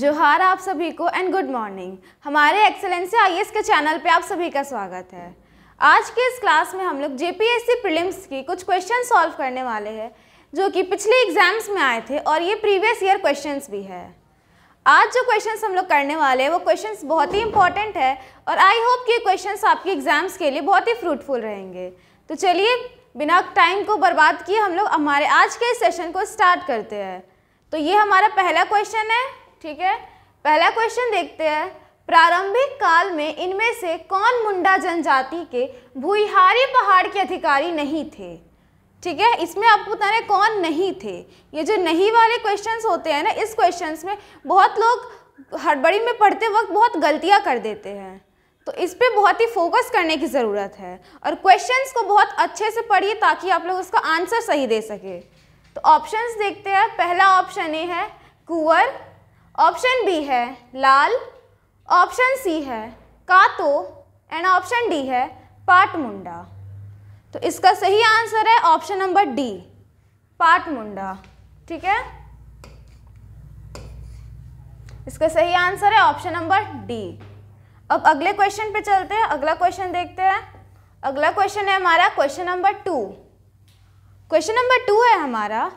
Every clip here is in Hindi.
जोहार आप सभी को एंड गुड मॉर्निंग हमारे एक्सेलेंसी आई के चैनल पे आप सभी का स्वागत है आज के इस क्लास में हम लोग जेपीएससी प्रीलिम्स की कुछ क्वेश्चन सॉल्व करने वाले हैं जो कि पिछले एग्जाम्स में आए थे और ये प्रीवियस ईयर क्वेश्चंस भी है आज जो क्वेश्चंस हम लोग करने वाले हैं वो क्वेश्चन बहुत ही इंपॉर्टेंट है और आई होप कि ये आपके एग्जाम्स के लिए बहुत ही फ्रूटफुल रहेंगे तो चलिए बिना टाइम को बर्बाद किए हम लोग हमारे आज के सेशन को स्टार्ट करते हैं तो ये हमारा पहला क्वेश्चन है ठीक है पहला क्वेश्चन देखते हैं प्रारंभिक काल में इनमें से कौन मुंडा जनजाति के भूहारी पहाड़ के अधिकारी नहीं थे ठीक है इसमें पता बताने कौन नहीं थे ये जो नहीं वाले क्वेश्चंस होते हैं ना इस क्वेश्चंस में बहुत लोग हड़बड़ी में पढ़ते वक्त बहुत गलतियां कर देते हैं तो इस पर बहुत ही फोकस करने की ज़रूरत है और क्वेश्चंस को बहुत अच्छे से पढ़िए ताकि आप लोग उसका आंसर सही दे सके तो ऑप्शंस देखते हैं पहला ऑप्शन ये है कुंवर ऑप्शन बी है लाल ऑप्शन सी है कातो एंड ऑप्शन डी है पाटमुंडा तो इसका सही आंसर है ऑप्शन नंबर डी पाटमुंडा ठीक है इसका सही आंसर है ऑप्शन नंबर डी अब अगले क्वेश्चन पे चलते हैं अगला क्वेश्चन देखते हैं अगला क्वेश्चन है हमारा question number two question number two है हमारा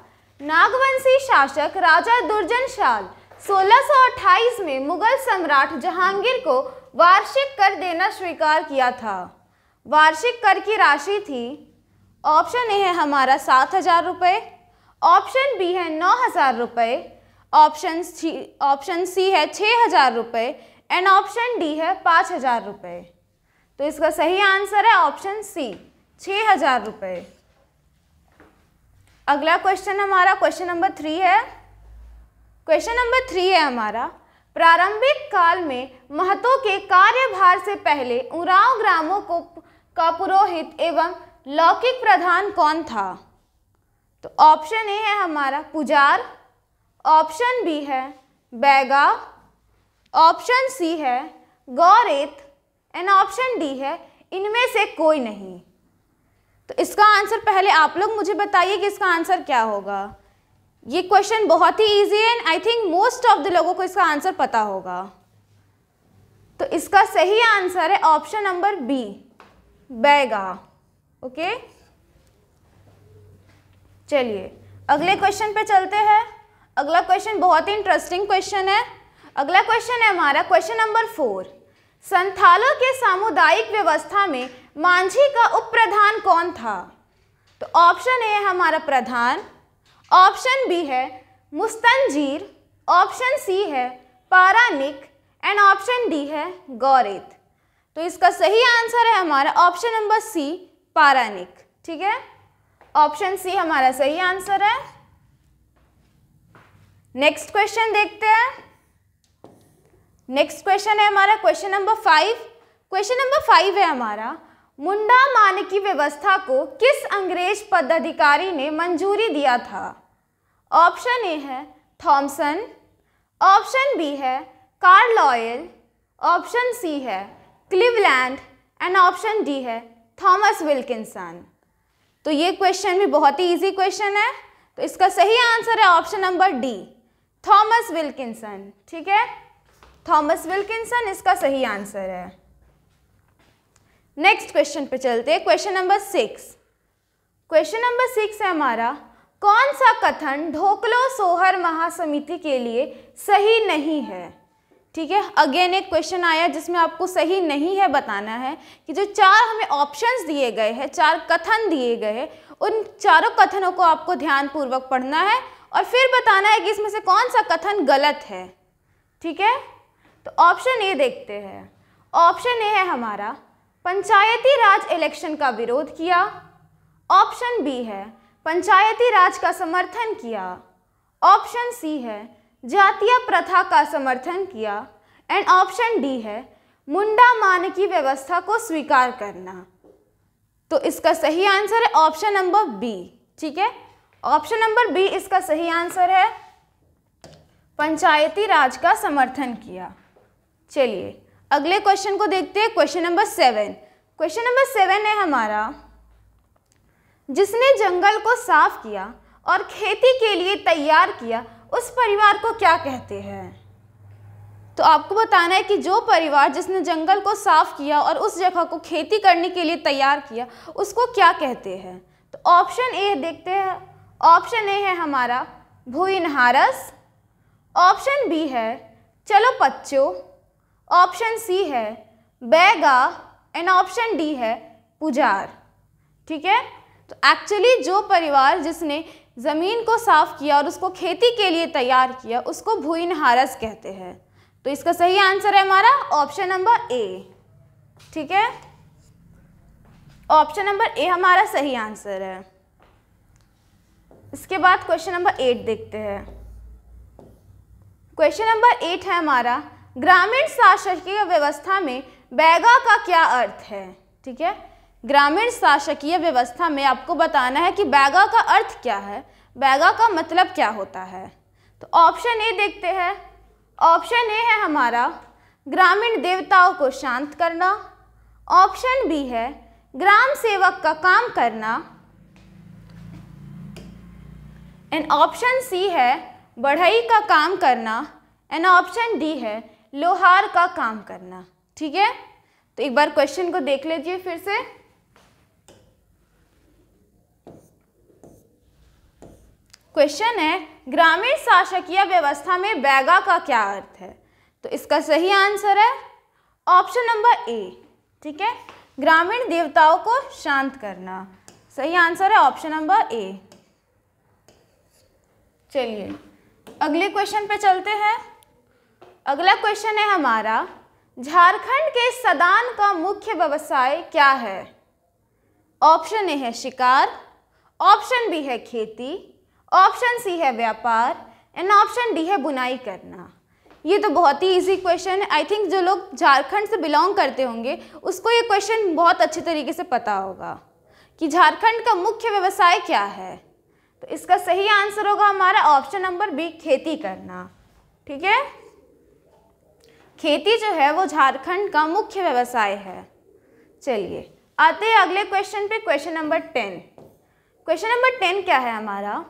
नागवंशी शासक राजा दुर्जन शाल 1628 में मुगल सम्राट जहांगीर को वार्षिक कर देना स्वीकार किया था वार्षिक कर की राशि थी ऑप्शन ए है हमारा सात हज़ार रुपये ऑप्शन बी है नौ हज़ार रुपये ऑप्शन सी ऑप्शन सी है छः हज़ार रुपये एंड ऑप्शन डी है पाँच हज़ार रुपये तो इसका सही आंसर है ऑप्शन सी छः हज़ार रुपये अगला क्वेश्चन हमारा क्वेश्चन नंबर थ्री है क्वेश्चन नंबर थ्री है हमारा प्रारंभिक काल में महतो के कार्यभार से पहले उराव ग्रामों को का पुरोहित एवं लौकिक प्रधान कौन था तो ऑप्शन ए है हमारा पुजार ऑप्शन बी है बैगा ऑप्शन सी है गौरेत एंड ऑप्शन डी है इनमें से कोई नहीं तो इसका आंसर पहले आप लोग मुझे बताइए कि इसका आंसर क्या होगा ये क्वेश्चन बहुत ही इजी है and I think most of the लोगों को इसका आंसर पता होगा तो इसका सही आंसर है option number B Baiga okay चलिए अगले क्वेश्चन पे चलते हैं अगला क्वेश्चन बहुत ही इंटरेस्टिंग क्वेश्चन है अगला क्वेश्चन है हमारा क्वेश्चन नंबर फोर संथालों के सामुदायिक व्यवस्था में मांझी का उप प्रधान कौन था तो ऑप्शन ए है हमारा प्रधान ऑप्शन बी है मुस्तंजीर ऑप्शन सी है पारानिक एंड ऑप्शन डी है गौरेत तो इसका सही आंसर है हमारा ऑप्शन नंबर सी पारानिक ठीक है ऑप्शन सी हमारा सही आंसर है नेक्स्ट क्वेश्चन देखते हैं नेक्स्ट क्वेश्चन है हमारा question number five question number five है हमारा मुंडा मानकी व्यवस्था को किस अंग्रेज पदाधिकारी ने मंजूरी दिया था ऑप्शन ए है थॉमसन ऑप्शन बी है कार्लॉयल ऑप्शन सी है क्लिवलैंड एंड ऑप्शन डी है थॉमस विल्किंसन तो ये क्वेश्चन भी बहुत ही इजी क्वेश्चन है तो इसका सही आंसर है option number D Thomas Wilkinson ठीक है थॉमस विल्किंसन इसका सही आंसर है नेक्स्ट क्वेश्चन पे चलते हैं question number six question number six है हमारा कौन सा कथन ढोकलो सोहर महासमिति के लिए सही नहीं है ठीक है अगेन एक क्वेश्चन आया जिसमें आपको सही नहीं है बताना है कि जो चार हमें ऑप्शंस दिए गए हैं चार कथन दिए गए हैं उन चारों कथनों को आपको ध्यानपूर्वक पढ़ना है और फिर बताना है कि इसमें से कौन सा कथन गलत है ठीक है तो ऑप्शन ए देखते हैं ऑप्शन ए है हमारा पंचायती राज इलेक्शन का विरोध किया ऑप्शन बी है पंचायती राज का समर्थन किया ऑप्शन सी है जातीय प्रथा का समर्थन किया एंड ऑप्शन डी है मुंडा मान की व्यवस्था को स्वीकार करना तो इसका सही आंसर है ऑप्शन नंबर बी ठीक है ऑप्शन नंबर बी इसका सही आंसर है पंचायती राज का समर्थन किया चलिए अगले क्वेश्चन को देखते हैं question number seven question number seven है हमारा जिसने जंगल को साफ किया और खेती के लिए तैयार किया उस परिवार को क्या कहते हैं तो आपको बताना है कि जो परिवार जिसने जंगल को साफ किया और उस जगह को खेती करने के लिए तैयार किया उसको क्या कहते हैं तो ऑप्शन ए देखते हैं ऑप्शन ए है हमारा भूनहारस ऑप्शन बी है चलो पच्चो ऑप्शन सी है बैगा एंड ऑप्शन डी है पुजार ठीक है तो एक्चुअली जो परिवार जिसने ज़मीन को साफ किया और उसको खेती के लिए तैयार किया उसको भूइनहारस कहते हैं तो इसका सही आंसर है हमारा ऑप्शन नंबर ए ठीक है ऑप्शन नंबर ए हमारा सही आंसर है इसके बाद क्वेश्चन नंबर एट देखते हैं क्वेश्चन नंबर एट है हमारा ग्रामीण शासकीय व्यवस्था में बैगा का क्या अर्थ है ठीक है ग्रामीण शासकीय व्यवस्था में आपको बताना है कि बैगा का अर्थ क्या है बैगा का मतलब क्या होता है तो ऑप्शन ए देखते हैं ऑप्शन ए है हमारा ग्रामीण देवताओं को शांत करना ऑप्शन बी है ग्राम सेवक का काम करना एंड ऑप्शन सी है बढ़ई का काम करना एंड ऑप्शन डी है लोहार का काम करना ठीक है तो एक बार क्वेश्चन को देख लीजिए फिर से क्वेश्चन है ग्रामीण शासकीय व्यवस्था में बैगा का क्या अर्थ है तो इसका सही आंसर है ऑप्शन नंबर ए ठीक है ग्रामीण देवताओं को शांत करना सही आंसर है ऑप्शन नंबर ए चलिए अगले क्वेश्चन पे चलते हैं अगला क्वेश्चन है हमारा झारखंड के सदान का मुख्य व्यवसाय क्या है ऑप्शन ए है शिकार ऑप्शन बी है खेती ऑप्शन सी है व्यापार एंड ऑप्शन डी है बुनाई करना ये तो बहुत ही इजी क्वेश्चन है आई थिंक जो लोग झारखंड से बिलोंग करते होंगे उसको ये क्वेश्चन बहुत अच्छे तरीके से पता होगा कि झारखंड का मुख्य व्यवसाय क्या है तो इसका सही आंसर होगा हमारा ऑप्शन नंबर बी खेती करना ठीक है खेती जो है वो झारखंड का मुख्य व्यवसाय है चलिए आते हैं अगले क्वेश्चन पे question number ten question number ten क्या है हमारा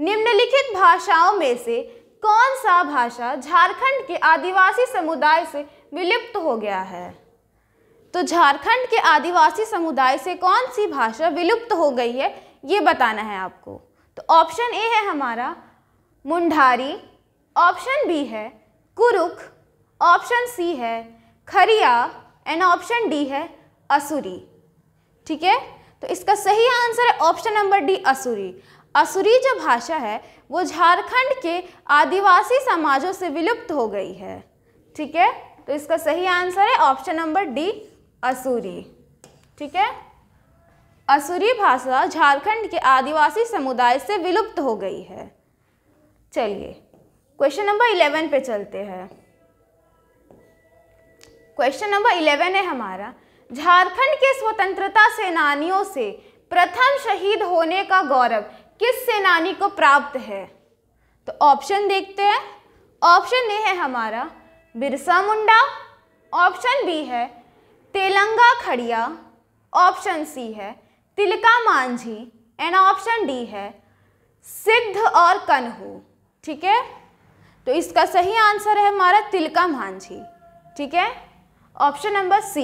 निम्नलिखित भाषाओं में से कौन सा भाषा झारखंड के आदिवासी समुदाय से विलुप्त हो गया है तो झारखंड के आदिवासी समुदाय से कौन सी भाषा विलुप्त हो गई है ये बताना है आपको तो ऑप्शन ए है हमारा मुंडारी ऑप्शन बी है कुरुख ऑप्शन सी है खरिया एंड ऑप्शन डी है असुरी ठीक है तो इसका सही आंसर है ऑप्शन नंबर डी असुरी असुरी जो भाषा है वो झारखंड के आदिवासी समाजों से विलुप्त हो गई है ठीक है तो इसका सही आंसर है ऑप्शन नंबर डी असुरी ठीक है असुरी भाषा झारखंड के आदिवासी समुदाय से विलुप्त हो गई है चलिए क्वेश्चन नंबर इलेवन पे चलते हैं क्वेश्चन नंबर इलेवन है हमारा झारखंड के स्वतंत्रता सेनानियों से प्रथम शहीद होने का गौरव किस सेनानी को प्राप्त है तो ऑप्शन देखते हैं ऑप्शन ए है हमारा बिरसा मुंडा ऑप्शन बी है तेलंगा खड़िया ऑप्शन सी है Tilka Manjhi and option D है सिद्ध और कन्हू ठीक है तो इसका सही आंसर है हमारा तिलका मांझी ठीक है option number C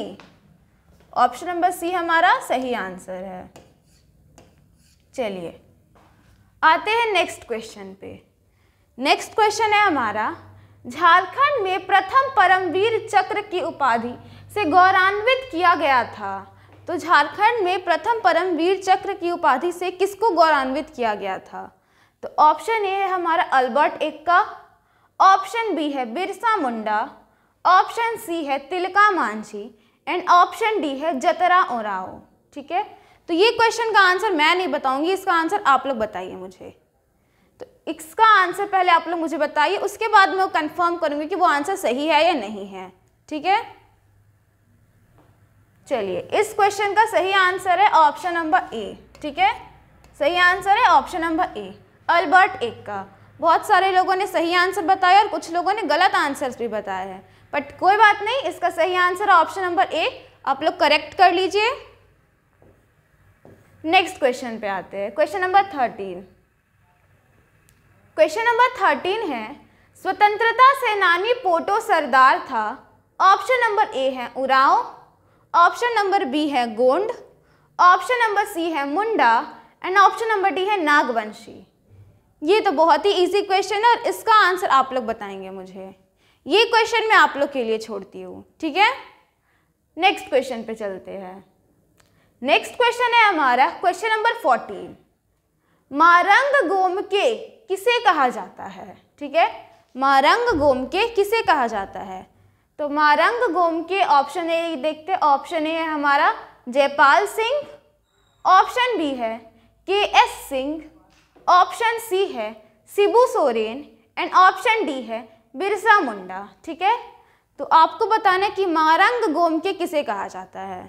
option number C हमारा सही आंसर है चलिए आते हैं नेक्स्ट क्वेश्चन पे नेक्स्ट क्वेश्चन है हमारा झारखंड में प्रथम परमवीर चक्र की उपाधि से गौरवान्वित किया गया था तो झारखंड में प्रथम परमवीर चक्र की उपाधि से किसको गौरवान्वित किया गया था तो ऑप्शन ए है हमारा अल्बर्ट एक्का ऑप्शन बी है बिरसा मुंडा ऑप्शन सी है Tilka Manjhi and option D है जतरा ओराओ ठीक है तो ये क्वेश्चन का आंसर मैं नहीं बताऊंगी इसका आंसर आप लोग बताइए मुझे तो इसका आंसर पहले आप लोग मुझे बताइए उसके बाद मैं कंफर्म करूंगी कि वो आंसर सही है या नहीं है ठीक है चलिए इस क्वेश्चन का सही आंसर है ऑप्शन नंबर ए ठीक है सही आंसर है ऑप्शन नंबर ए अल्बर्ट एक का बहुत सारे लोगों ने सही आंसर बताया और कुछ लोगों ने गलत आंसर्स भी बताए हैं बट कोई बात नहीं इसका सही आंसर है ऑप्शन नंबर ए आप लोग करेक्ट कर लीजिए नेक्स्ट क्वेश्चन पे आते हैं question number thirteen question number thirteen है स्वतंत्रता सेनानी पोटो सरदार था ऑप्शन नंबर ए है उराव ऑप्शन नंबर बी है गोंड ऑप्शन नंबर सी है Munda and option number D है नागवंशी ये तो बहुत ही इजी क्वेश्चन है और इसका आंसर आप लोग बताएंगे मुझे ये क्वेश्चन मैं आप लोग के लिए छोड़ती हूँ ठीक है नेक्स्ट क्वेश्चन पे चलते हैं नेक्स्ट क्वेश्चन है हमारा क्वेश्चन नंबर फोर्टीन मारंग गोम के किसे कहा जाता है ठीक है मारंग गोम के किसे कहा जाता है तो मारंग गोम के ऑप्शन ए देखते ऑप्शन ए है हमारा जयपाल सिंह ऑप्शन बी है के एस सिंह ऑप्शन सी है Shibu Soren and option D है बिरसा मुंडा ठीक है तो आपको बताना है कि मारंग गोम के किसे कहा जाता है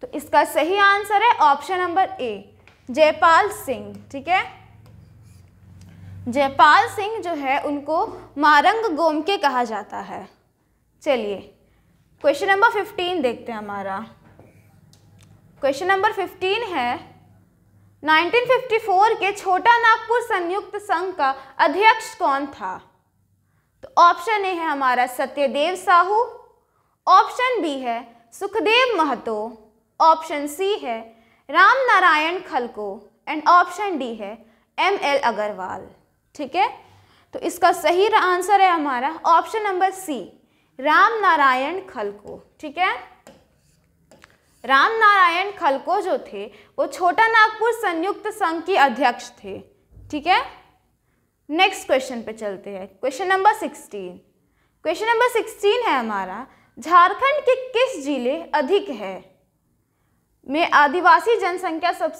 तो इसका सही आंसर है option number A Jaipal Singh ठीक है जयपाल सिंह जो है उनको मारंग गोम के कहा जाता है चलिए क्वेश्चन नंबर फिफ्टीन देखते हैं हमारा क्वेश्चन नंबर फिफ्टीन है 1954 के छोटा नागपुर संयुक्त संघ का अध्यक्ष कौन था तो ऑप्शन ए है हमारा सत्यदेव साहू ऑप्शन बी है सुखदेव महतो ऑप्शन सी है राम नारायण खलको एंड ऑप्शन डी है एम एल अग्रवाल ठीक है तो इसका सही आंसर है हमारा option number C Ram Narayan खलको ठीक है राम नारायण खलको जो थे वो छोटा नागपुर संयुक्त संघ के अध्यक्ष थे ठीक है नेक्स्ट क्वेश्चन पे चलते हैं question number sixteen question number sixteen है हमारा झारखंड के किस जिले अधिक है में आदिवासी जनसंख्या सब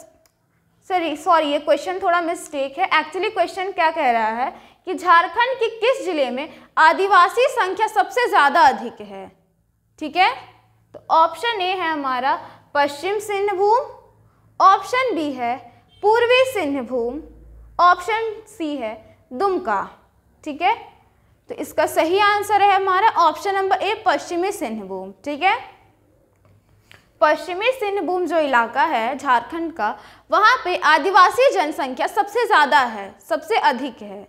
सॉरी सॉरी ये क्वेश्चन थोड़ा मिस्टेक है एक्चुअली क्वेश्चन क्या कह रहा है कि झारखंड के किस जिले में आदिवासी संख्या सबसे ज़्यादा अधिक है ठीक है तो ऑप्शन ए है हमारा पश्चिम सिंहभूम ऑप्शन बी है पूर्वी सिंहभूम ऑप्शन सी है दुमका ठीक है तो इसका सही आंसर है हमारा ऑप्शन नंबर ए पश्चिमी सिंहभूम ठीक है पश्चिमी सिंहभूम जो इलाका है झारखंड का वहाँ पे आदिवासी जनसंख्या सबसे ज़्यादा है सबसे अधिक है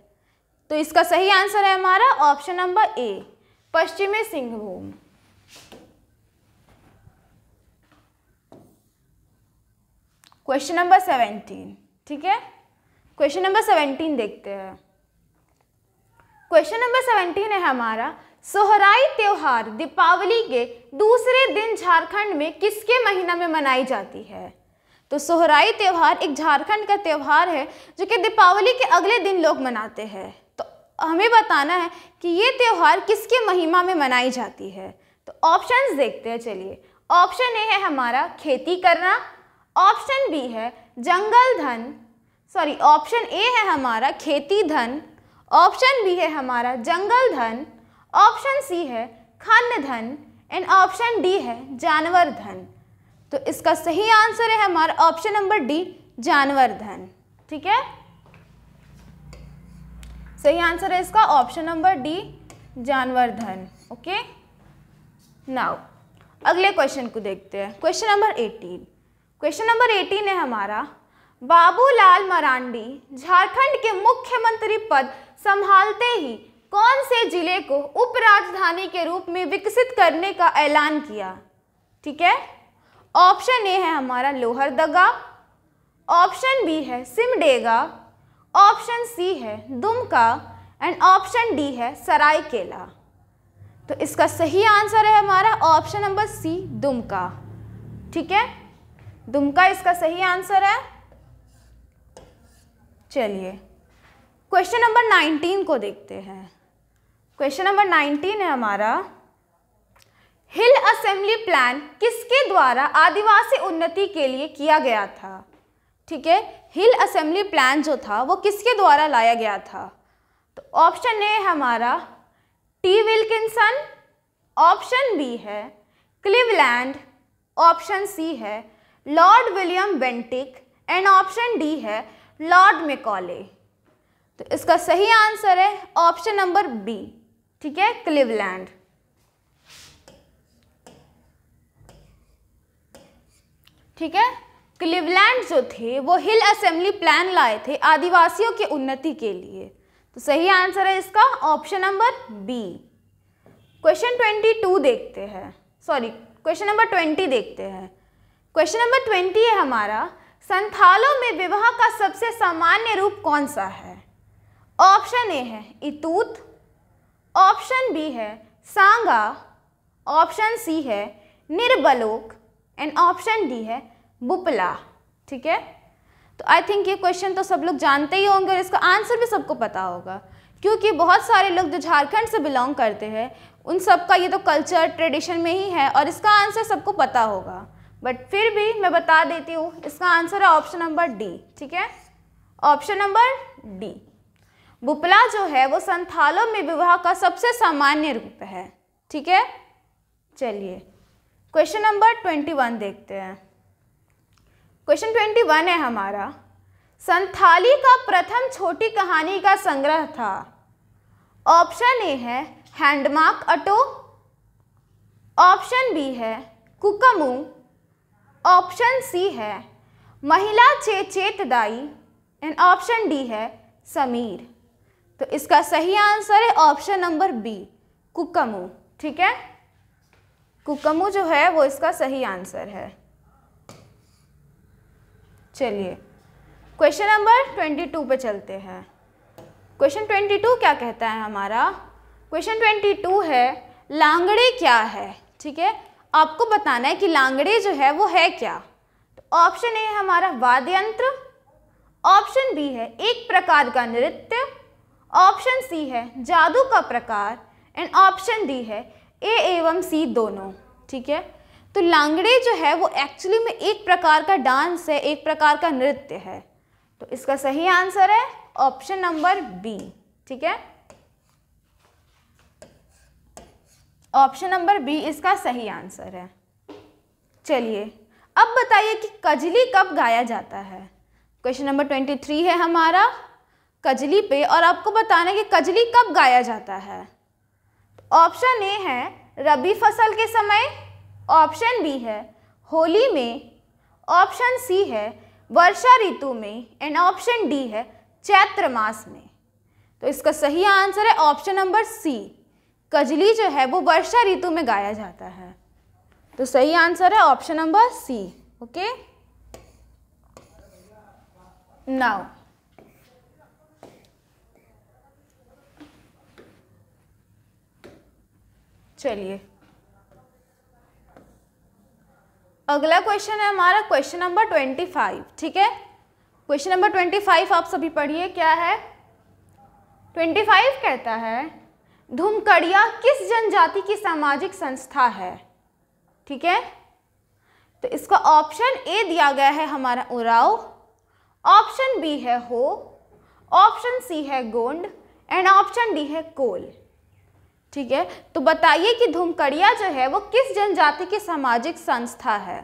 तो इसका सही आंसर है हमारा ऑप्शन नंबर ए पश्चिमी सिंहभूम क्वेश्चन नंबर सेवेंटीन ठीक है क्वेश्चन नंबर सेवेंटीन देखते हैं क्वेश्चन नंबर सेवेंटीन है हमारा सोहराई त्योहार दीपावली के दूसरे दिन झारखंड में किसके महीना में मनाई जाती है तो सोहराई त्यौहार एक झारखंड का त्यौहार है जो कि दीपावली के अगले दिन लोग मनाते हैं तो हमें बताना है कि ये त्यौहार किसके महिमा में मनाई जाती है तो ऑप्शंस देखते हैं चलिए ऑप्शन ए है हमारा खेती करना ऑप्शन बी है जंगल धन सॉरी ऑप्शन ए है हमारा खेती धन ऑप्शन बी है हमारा जंगल धन ऑप्शन सी है खान्य धन एंड ऑप्शन डी है जानवर धन तो इसका सही आंसर है हमारा ऑप्शन नंबर डी जानवर धन ठीक है सही आंसर है इसका ऑप्शन नंबर डी जानवर धन ओके नाउ अगले क्वेश्चन को देखते हैं question number eighteen question number eighteen है हमारा बाबूलाल मरांडी झारखंड के मुख्यमंत्री पद संभालते ही कौन से जिले को उपराजधानी के रूप में विकसित करने का ऐलान किया ठीक है ऑप्शन ए है हमारा लोहरदगा ऑप्शन बी है सिमडेगा ऑप्शन सी है दुमका एंड ऑप्शन डी है सरायकेला तो इसका सही आंसर है हमारा ऑप्शन नंबर सी दुमका ठीक है दुमका इसका सही आंसर है चलिए क्वेश्चन नंबर नाइनटीन को देखते हैं क्वेश्चन नंबर नाइनटीन है हमारा हिल असेंबली प्लान किसके द्वारा आदिवासी उन्नति के लिए किया गया था ठीक है हिल असेंबली प्लान जो था वो किसके द्वारा लाया गया था तो ऑप्शन ए है हमारा टी विल्किंसन ऑप्शन बी है क्लिवलैंड ऑप्शन सी है Lord William Bentinck and option D है लॉर्ड मेकॉले तो इसका सही आंसर है ऑप्शन नंबर बी ठीक है क्लिवलैंड ठीक है क्लिवलैंड जो थे वो हिल असेंबली प्लान लाए थे आदिवासियों की उन्नति के लिए तो सही आंसर है इसका option number B question twenty two देखते हैं सॉरी क्वेश्चन नंबर ट्वेंटी देखते हैं क्वेश्चन नंबर ट्वेंटी है हमारा संथालों में विवाह का सबसे सामान्य रूप कौन सा है ऑप्शन ए है इतूत ऑप्शन बी है सांगा ऑप्शन सी है निर्बलोक एंड ऑप्शन डी है बुपला ठीक है तो आई थिंक ये क्वेश्चन तो सब लोग जानते ही होंगे और इसका आंसर भी सबको पता होगा क्योंकि बहुत सारे लोग जो झारखंड से बिलोंग करते हैं उन सब का ये तो कल्चर ट्रेडिशन में ही है और इसका आंसर सबको पता होगा बट फिर भी मैं बता देती हूँ इसका आंसर है ऑप्शन नंबर डी ठीक है ऑप्शन नंबर डी बुपला जो है वो संथालों में विवाह का सबसे सामान्य रूप है ठीक है चलिए क्वेश्चन नंबर ट्वेंटी वन देखते हैं क्वेश्चन ट्वेंटी वन है हमारा संथाली का प्रथम छोटी कहानी का संग्रह था ऑप्शन ए है हैंडमार्क अटो ऑप्शन बी है कुकमू ऑप्शन सी है महिला चेचेतदाई एंड ऑप्शन डी है समीर तो इसका सही आंसर है ऑप्शन नंबर बी कुकमू ठीक है कुकमू जो है वो इसका सही आंसर है चलिए क्वेश्चन नंबर ट्वेंटी टू पर चलते हैं क्वेश्चन ट्वेंटी टू क्या कहता है हमारा क्वेश्चन ट्वेंटी टू है लांगड़े क्या है ठीक है आपको बताना है कि लांगड़े जो है वो है क्या तो ऑप्शन ए है हमारा वाद्य यंत्र ऑप्शन बी है एक प्रकार का नृत्य ऑप्शन सी है जादू का प्रकार एंड ऑप्शन डी है ए एवं सी दोनों ठीक है तो लांगड़े जो है वो एक्चुअली में एक प्रकार का डांस है एक प्रकार का नृत्य है तो इसका सही आंसर है ऑप्शन नंबर बी ठीक है ऑप्शन नंबर बी इसका सही आंसर है चलिए अब बताइए कि कजली कब गाया जाता है क्वेश्चन नंबर ट्वेंटी थ्री है हमारा कजली पे और आपको बताना है कि कजली कब गाया जाता है ऑप्शन ए है रबी फसल के समय ऑप्शन बी है होली में ऑप्शन सी है वर्षा ऋतु में एंड ऑप्शन डी है चैत्र मास में तो इसका सही आंसर है ऑप्शन नंबर सी कजली जो है वो वर्षा ऋतु में गाया जाता है तो सही आंसर है option number C okay now चलिए अगला क्वेश्चन है हमारा क्वेश्चन नंबर ट्वेंटी फाइव ठीक है क्वेश्चन नंबर ट्वेंटी फाइव आप सभी पढ़िए क्या है ट्वेंटी फाइव कहता है धूमकड़िया किस जनजाति की सामाजिक संस्था है ठीक है तो इसका ऑप्शन ए दिया गया है हमारा उराव ऑप्शन बी है हो ऑप्शन सी है गोंड एंड ऑप्शन डी है कोल ठीक है तो बताइए कि धूमकड़िया जो है वो किस जनजाति की सामाजिक संस्था है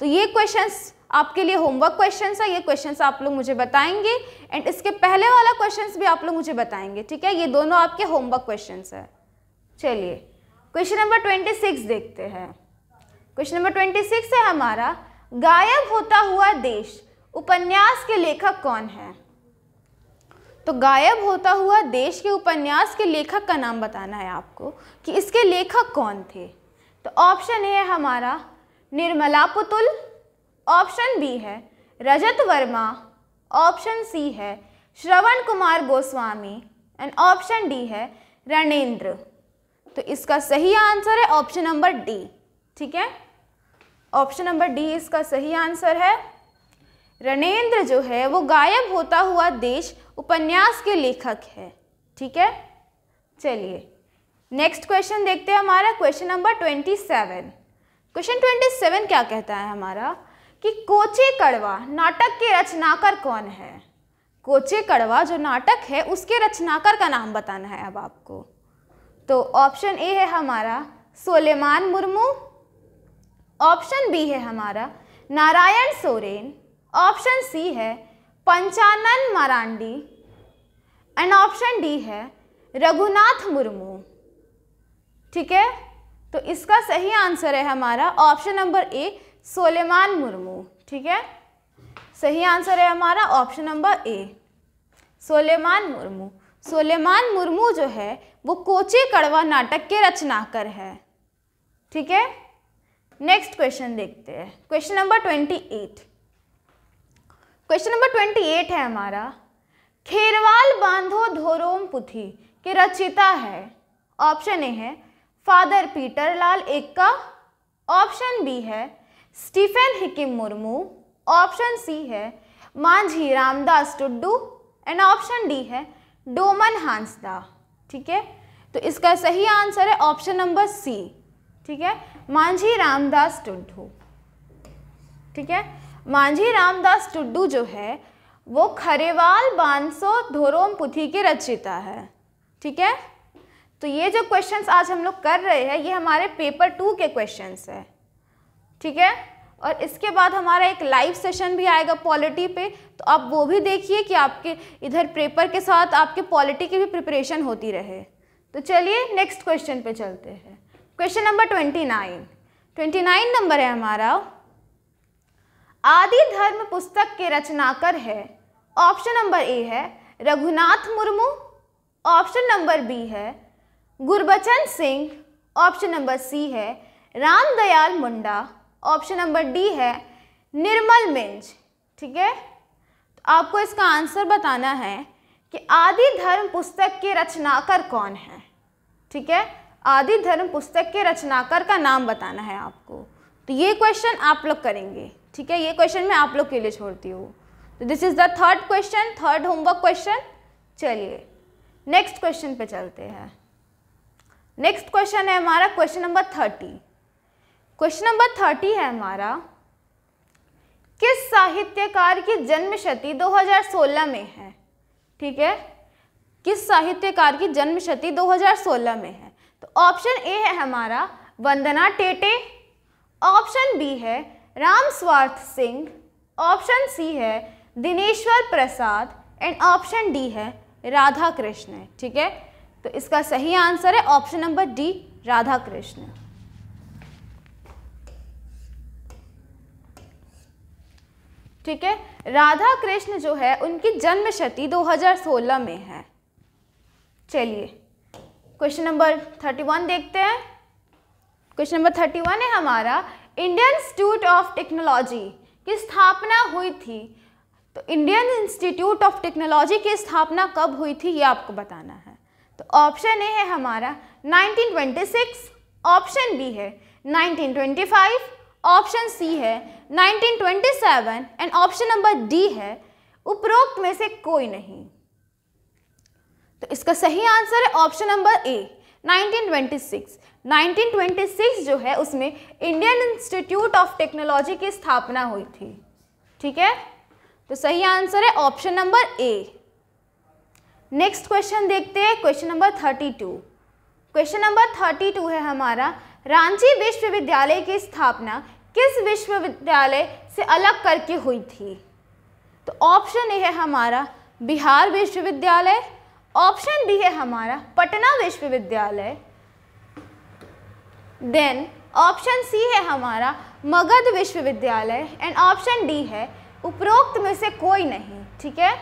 तो ये क्वेश्चंस आपके लिए होमवर्क क्वेश्चंस है ये क्वेश्चंस आप लोग मुझे बताएंगे एंड इसके पहले वाला क्वेश्चंस भी आप लोग मुझे बताएंगे ठीक है ये दोनों आपके होमवर्क क्वेश्चंस है चलिए क्वेश्चन नंबर ट्वेंटी सिक्स देखते हैं क्वेश्चन नंबर ट्वेंटी सिक्स है हमारा गायब होता हुआ देश उपन्यास के लेखक कौन है तो गायब होता हुआ देश के उपन्यास के लेखक का नाम बताना है आपको कि इसके लेखक कौन थे तो ऑप्शन है हमारा निर्मला पुतुल ऑप्शन बी है रजत वर्मा ऑप्शन सी है Shravan Kumar Goswami and option D है रणेंद्र तो इसका सही आंसर है ऑप्शन नंबर डी ठीक है ऑप्शन नंबर डी इसका सही आंसर है रणेंद्र जो है वो गायब होता हुआ देश उपन्यास के लेखक है ठीक है चलिए नेक्स्ट क्वेश्चन देखते हैं हमारा question number twenty seven question twenty seven क्या कहता है हमारा कि कोचे कड़वा नाटक के रचनाकार कौन है कोचे कड़वा जो नाटक है उसके रचनाकार का नाम बताना है अब आपको तो ऑप्शन ए है हमारा सोलेमान मुर्मू ऑप्शन बी है हमारा नारायण सोरेन ऑप्शन सी है Panchanan Marandi and option D है रघुनाथ मुर्मू ठीक है तो इसका सही आंसर है हमारा option number A Soleman Murmu ठीक है सही आंसर है हमारा option number A Soleman Murmu Soleman Murmu जो है वो कोचे कड़वा नाटक के रचनाकर है ठीक है नेक्स्ट क्वेश्चन देखते हैं question number twenty eight question number twenty eight है हमारा खेरवाल बांधो धोरोम पुथी के रचिता है ऑप्शन ए है father Peter Lal Ekka option B है Stephen Hikim Murmu option C है Manjhi Ramdas Tudu and option D है डोमन हांसदा ठीक है तो इसका सही आंसर है ऑप्शन नंबर सी ठीक है मांझी रामदास टुड्डू ठीक है मांझी रामदास टुड्डू जो है वो खरेवाल बांसो धोरोम पुथी के रचयिता है ठीक है तो ये जो क्वेश्चंस आज हम लोग कर रहे हैं ये हमारे पेपर टू के क्वेश्चंस है ठीक है और इसके बाद हमारा एक लाइव सेशन भी आएगा पॉलिटी पे तो आप वो भी देखिए कि आपके इधर पेपर के साथ आपके पॉलिटी की भी प्रिपरेशन होती रहे तो चलिए नेक्स्ट क्वेश्चन पे चलते हैं question number twenty nine twenty nine number है हमारा आदि धर्म पुस्तक के रचनाकर है ऑप्शन नंबर ए है Raghunath Murmu option number B है Gurbachan Singh option number C है Ramdayal Munda option number D है निर्मल मिंज ठीक है तो आपको इसका आंसर बताना है कि आदि धर्म पुस्तक के रचनाकर कौन है ठीक है आदि धर्म पुस्तक के रचनाकर का नाम बताना है आपको तो ये क्वेश्चन आप लोग करेंगे ठीक है ये क्वेश्चन मैं आप लोग के लिए छोड़ती हूँ तो this is the third question third homework question चलिए नेक्स्ट क्वेश्चन पे चलते हैं नेक्स्ट क्वेश्चन है हमारा question number thirty question number thirty है हमारा किस साहित्यकार की जन्म शती दो में है ठीक है किस साहित्यकार की जन्म शती दो में है तो ऑप्शन ए है हमारा वंदना टेटे ऑप्शन बी है राम स्वार्थ सिंह ऑप्शन सी है Dineshwar Prasad and option D है राधा कृष्ण ठीक है तो इसका सही आंसर है option number D Radha Krishna ठीक है राधा कृष्ण जो है उनकी जन्म शती 2016 में है चलिए क्वेश्चन नंबर 31 देखते हैं क्वेश्चन नंबर 31 है हमारा इंडियन इंस्टीट्यूट ऑफ टेक्नोलॉजी की स्थापना हुई थी तो इंडियन इंस्टीट्यूट ऑफ टेक्नोलॉजी की स्थापना कब हुई थी ये आपको बताना है तो ऑप्शन ए है हमारा 1926 ऑप्शन बी है 1925 ऑप्शन सी है 1927 एंड ऑप्शन नंबर डी है उपरोक्त में से कोई नहीं तो इसका सही आंसर है ऑप्शन नंबर ए 1926 1926 जो है उसमें इंडियन इंस्टीट्यूट ऑफ टेक्नोलॉजी की स्थापना हुई थी ठीक है तो सही आंसर है option number A next question देखते हैं क्वेश्चन नंबर 32 क्वेश्चन नंबर 32 है हमारा रांची विश्वविद्यालय की स्थापना किस विश्वविद्यालय से अलग करके हुई थी तो ऑप्शन ए है हमारा बिहार विश्वविद्यालय ऑप्शन बी है हमारा पटना विश्वविद्यालय देन ऑप्शन सी है हमारा मगध विश्वविद्यालय एंड ऑप्शन डी है उपरोक्त में से कोई नहीं ठीक है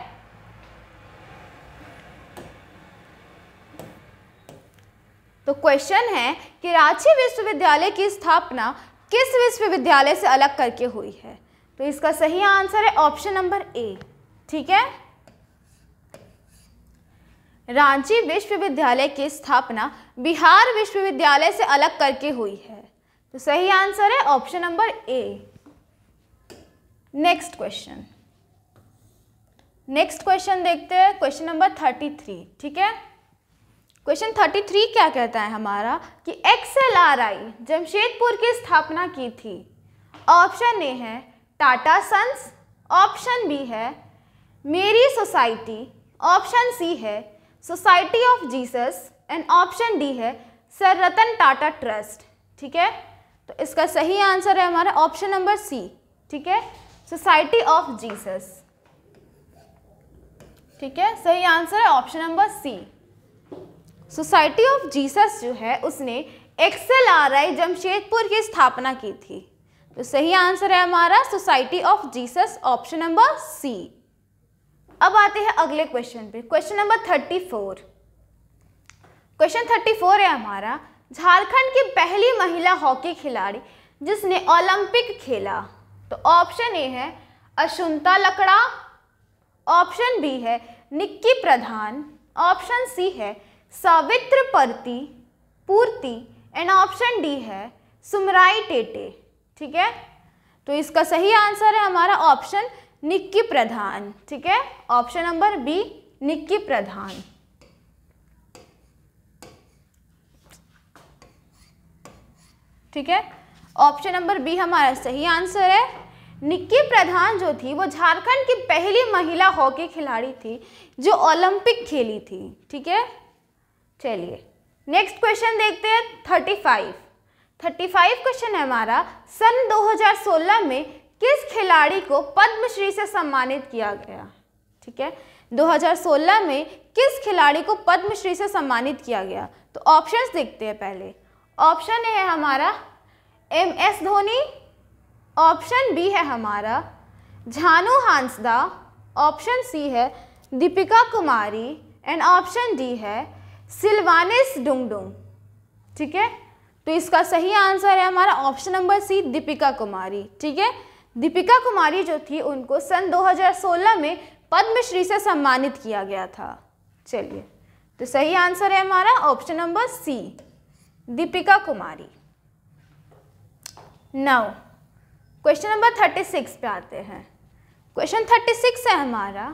तो क्वेश्चन है कि रांची विश्वविद्यालय की स्थापना किस विश्वविद्यालय से अलग करके हुई है तो इसका सही आंसर है ऑप्शन नंबर ए ठीक है रांची विश्वविद्यालय की स्थापना बिहार विश्वविद्यालय से अलग करके हुई है तो सही आंसर है option number A next question next question देखते हैं क्वेश्चन नंबर थर्टी थ्री ठीक है क्वेश्चन थर्टी थ्री क्या कहता है हमारा कि एक्सएलआरआई जमशेदपुर की स्थापना की थी ऑप्शन ए है टाटा सन्स ऑप्शन बी है मेरी सोसाइटी ऑप्शन सी है society of Jesus and option D है सर रतन टाटा ट्रस्ट ठीक है तो इसका सही आंसर है हमारा ऑप्शन नंबर सी ठीक है सोसाइटी ऑफ जीसस ठीक है सही आंसर है option number C society of Jesus जो है उसने एक्सेल आर आई जमशेदपुर की स्थापना की थी तो सही आंसर है हमारा society of Jesus option number C अब आते हैं अगले क्वेश्चन पे question number thirty four question thirty four है हमारा झारखंड की पहली महिला हॉकी खिलाड़ी जिसने ओलंपिक खेला तो ऑप्शन ए है अशुंता लकड़ा ऑप्शन बी है निक्की प्रधान ऑप्शन सी है सावित्र परती पूर्ति एंड ऑप्शन डी है सुमराई टेटे ठीक है तो इसका सही आंसर है हमारा ऑप्शन निक्की प्रधान ठीक है option number B Nikki Pradhan ठीक है ऑप्शन नंबर बी हमारा सही आंसर है निक्की प्रधान जो थी वो झारखंड की पहली महिला हॉकी खिलाड़ी थी जो ओलंपिक खेली थी ठीक है चलिए नेक्स्ट क्वेश्चन देखते हैं thirty five thirty five question है हमारा सन 2016 में किस खिलाड़ी को पद्मश्री से सम्मानित किया गया ठीक है 2016 में किस खिलाड़ी को पद्मश्री से सम्मानित किया गया तो ऑप्शंस देखते हैं पहले ऑप्शन ए है हमारा M S Dhoni option B है हमारा झानू हांसदा ऑप्शन सी है Deepika Kumari and option D है सिल्वानिस डुंगडुंग ठीक है तो इसका सही आंसर है हमारा option number C Deepika Kumari ठीक है दीपिका कुमारी जो थी उनको सन 2016 में पद्मश्री से सम्मानित किया गया था चलिए तो सही आंसर है हमारा option number C Deepika Kumari now question number thirty six पे आते हैं क्वेश्चन थर्टी सिक्स है हमारा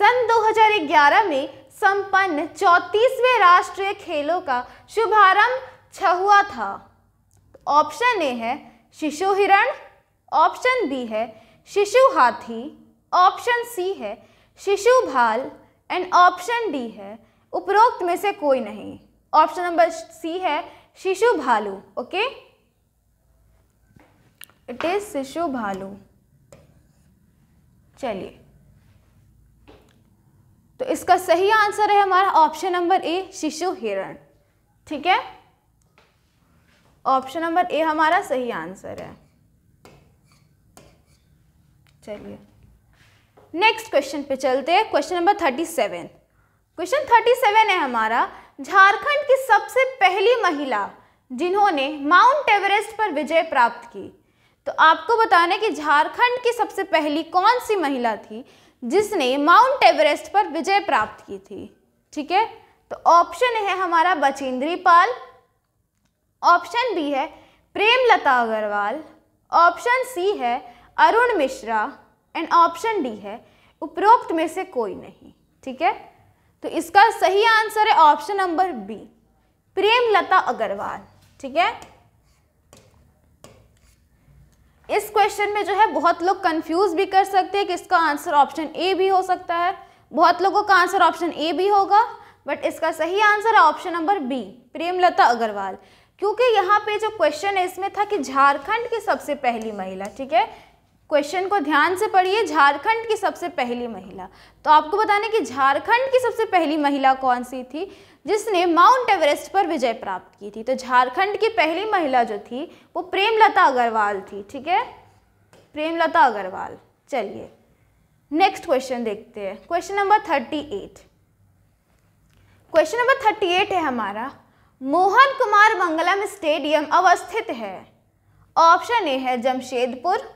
सन 2011 में संपन्न चौंतीसवें राष्ट्रीय खेलों का शुभारंभ छहुआ था ऑप्शन ए है शिशु हिरण ऑप्शन बी है शिशु हाथी ऑप्शन सी है शिशु भाल एंड ऑप्शन डी है उपरोक्त में से कोई नहीं ऑप्शन नंबर सी है शिशु भालू ओके इट इज शिशु भालू चलिए तो इसका सही आंसर है हमारा ऑप्शन नंबर ए शिशु हिरण ठीक है ऑप्शन नंबर ए हमारा सही आंसर है चलिए नेक्स्ट क्वेश्चन पे चलते हैं question number thirty seven question thirty seven है हमारा झारखंड की सबसे पहली महिला जिन्होंने माउंट एवरेस्ट पर विजय प्राप्त की तो आपको बताना कि झारखंड की सबसे पहली कौन सी महिला थी जिसने माउंट एवरेस्ट पर विजय प्राप्त की थी ठीक है तो ऑप्शन है हमारा बचेंद्री पाल ऑप्शन बी है प्रेमलता अग्रवाल ऑप्शन सी है Arun Mishra and option D है उपरोक्त में से कोई नहीं ठीक है तो इसका सही आंसर है option number B Premlata Agarwal ठीक है इस क्वेश्चन में जो है बहुत लोग कंफ्यूज भी कर सकते हैं कि इसका आंसर ऑप्शन ए भी हो सकता है बहुत लोगों का आंसर ऑप्शन ए भी होगा बट इसका सही आंसर है option number B Premlata Agarwal क्योंकि यहाँ पे जो क्वेश्चन है इसमें था कि झारखंड की सबसे पहली महिला ठीक है क्वेश्चन को ध्यान से पढ़िए झारखंड की सबसे पहली महिला तो आपको बताने कि झारखंड की सबसे पहली महिला कौन सी थी जिसने माउंट एवरेस्ट पर विजय प्राप्त की थी तो झारखंड की पहली महिला जो थी वो प्रेमलता अग्रवाल थी ठीक है प्रेमलता अग्रवाल चलिए नेक्स्ट क्वेश्चन देखते हैं question number thirty eight question number thirty eight है हमारा मोहन कुमार मंगलम स्टेडियम अवस्थित है ऑप्शन ए है जमशेदपुर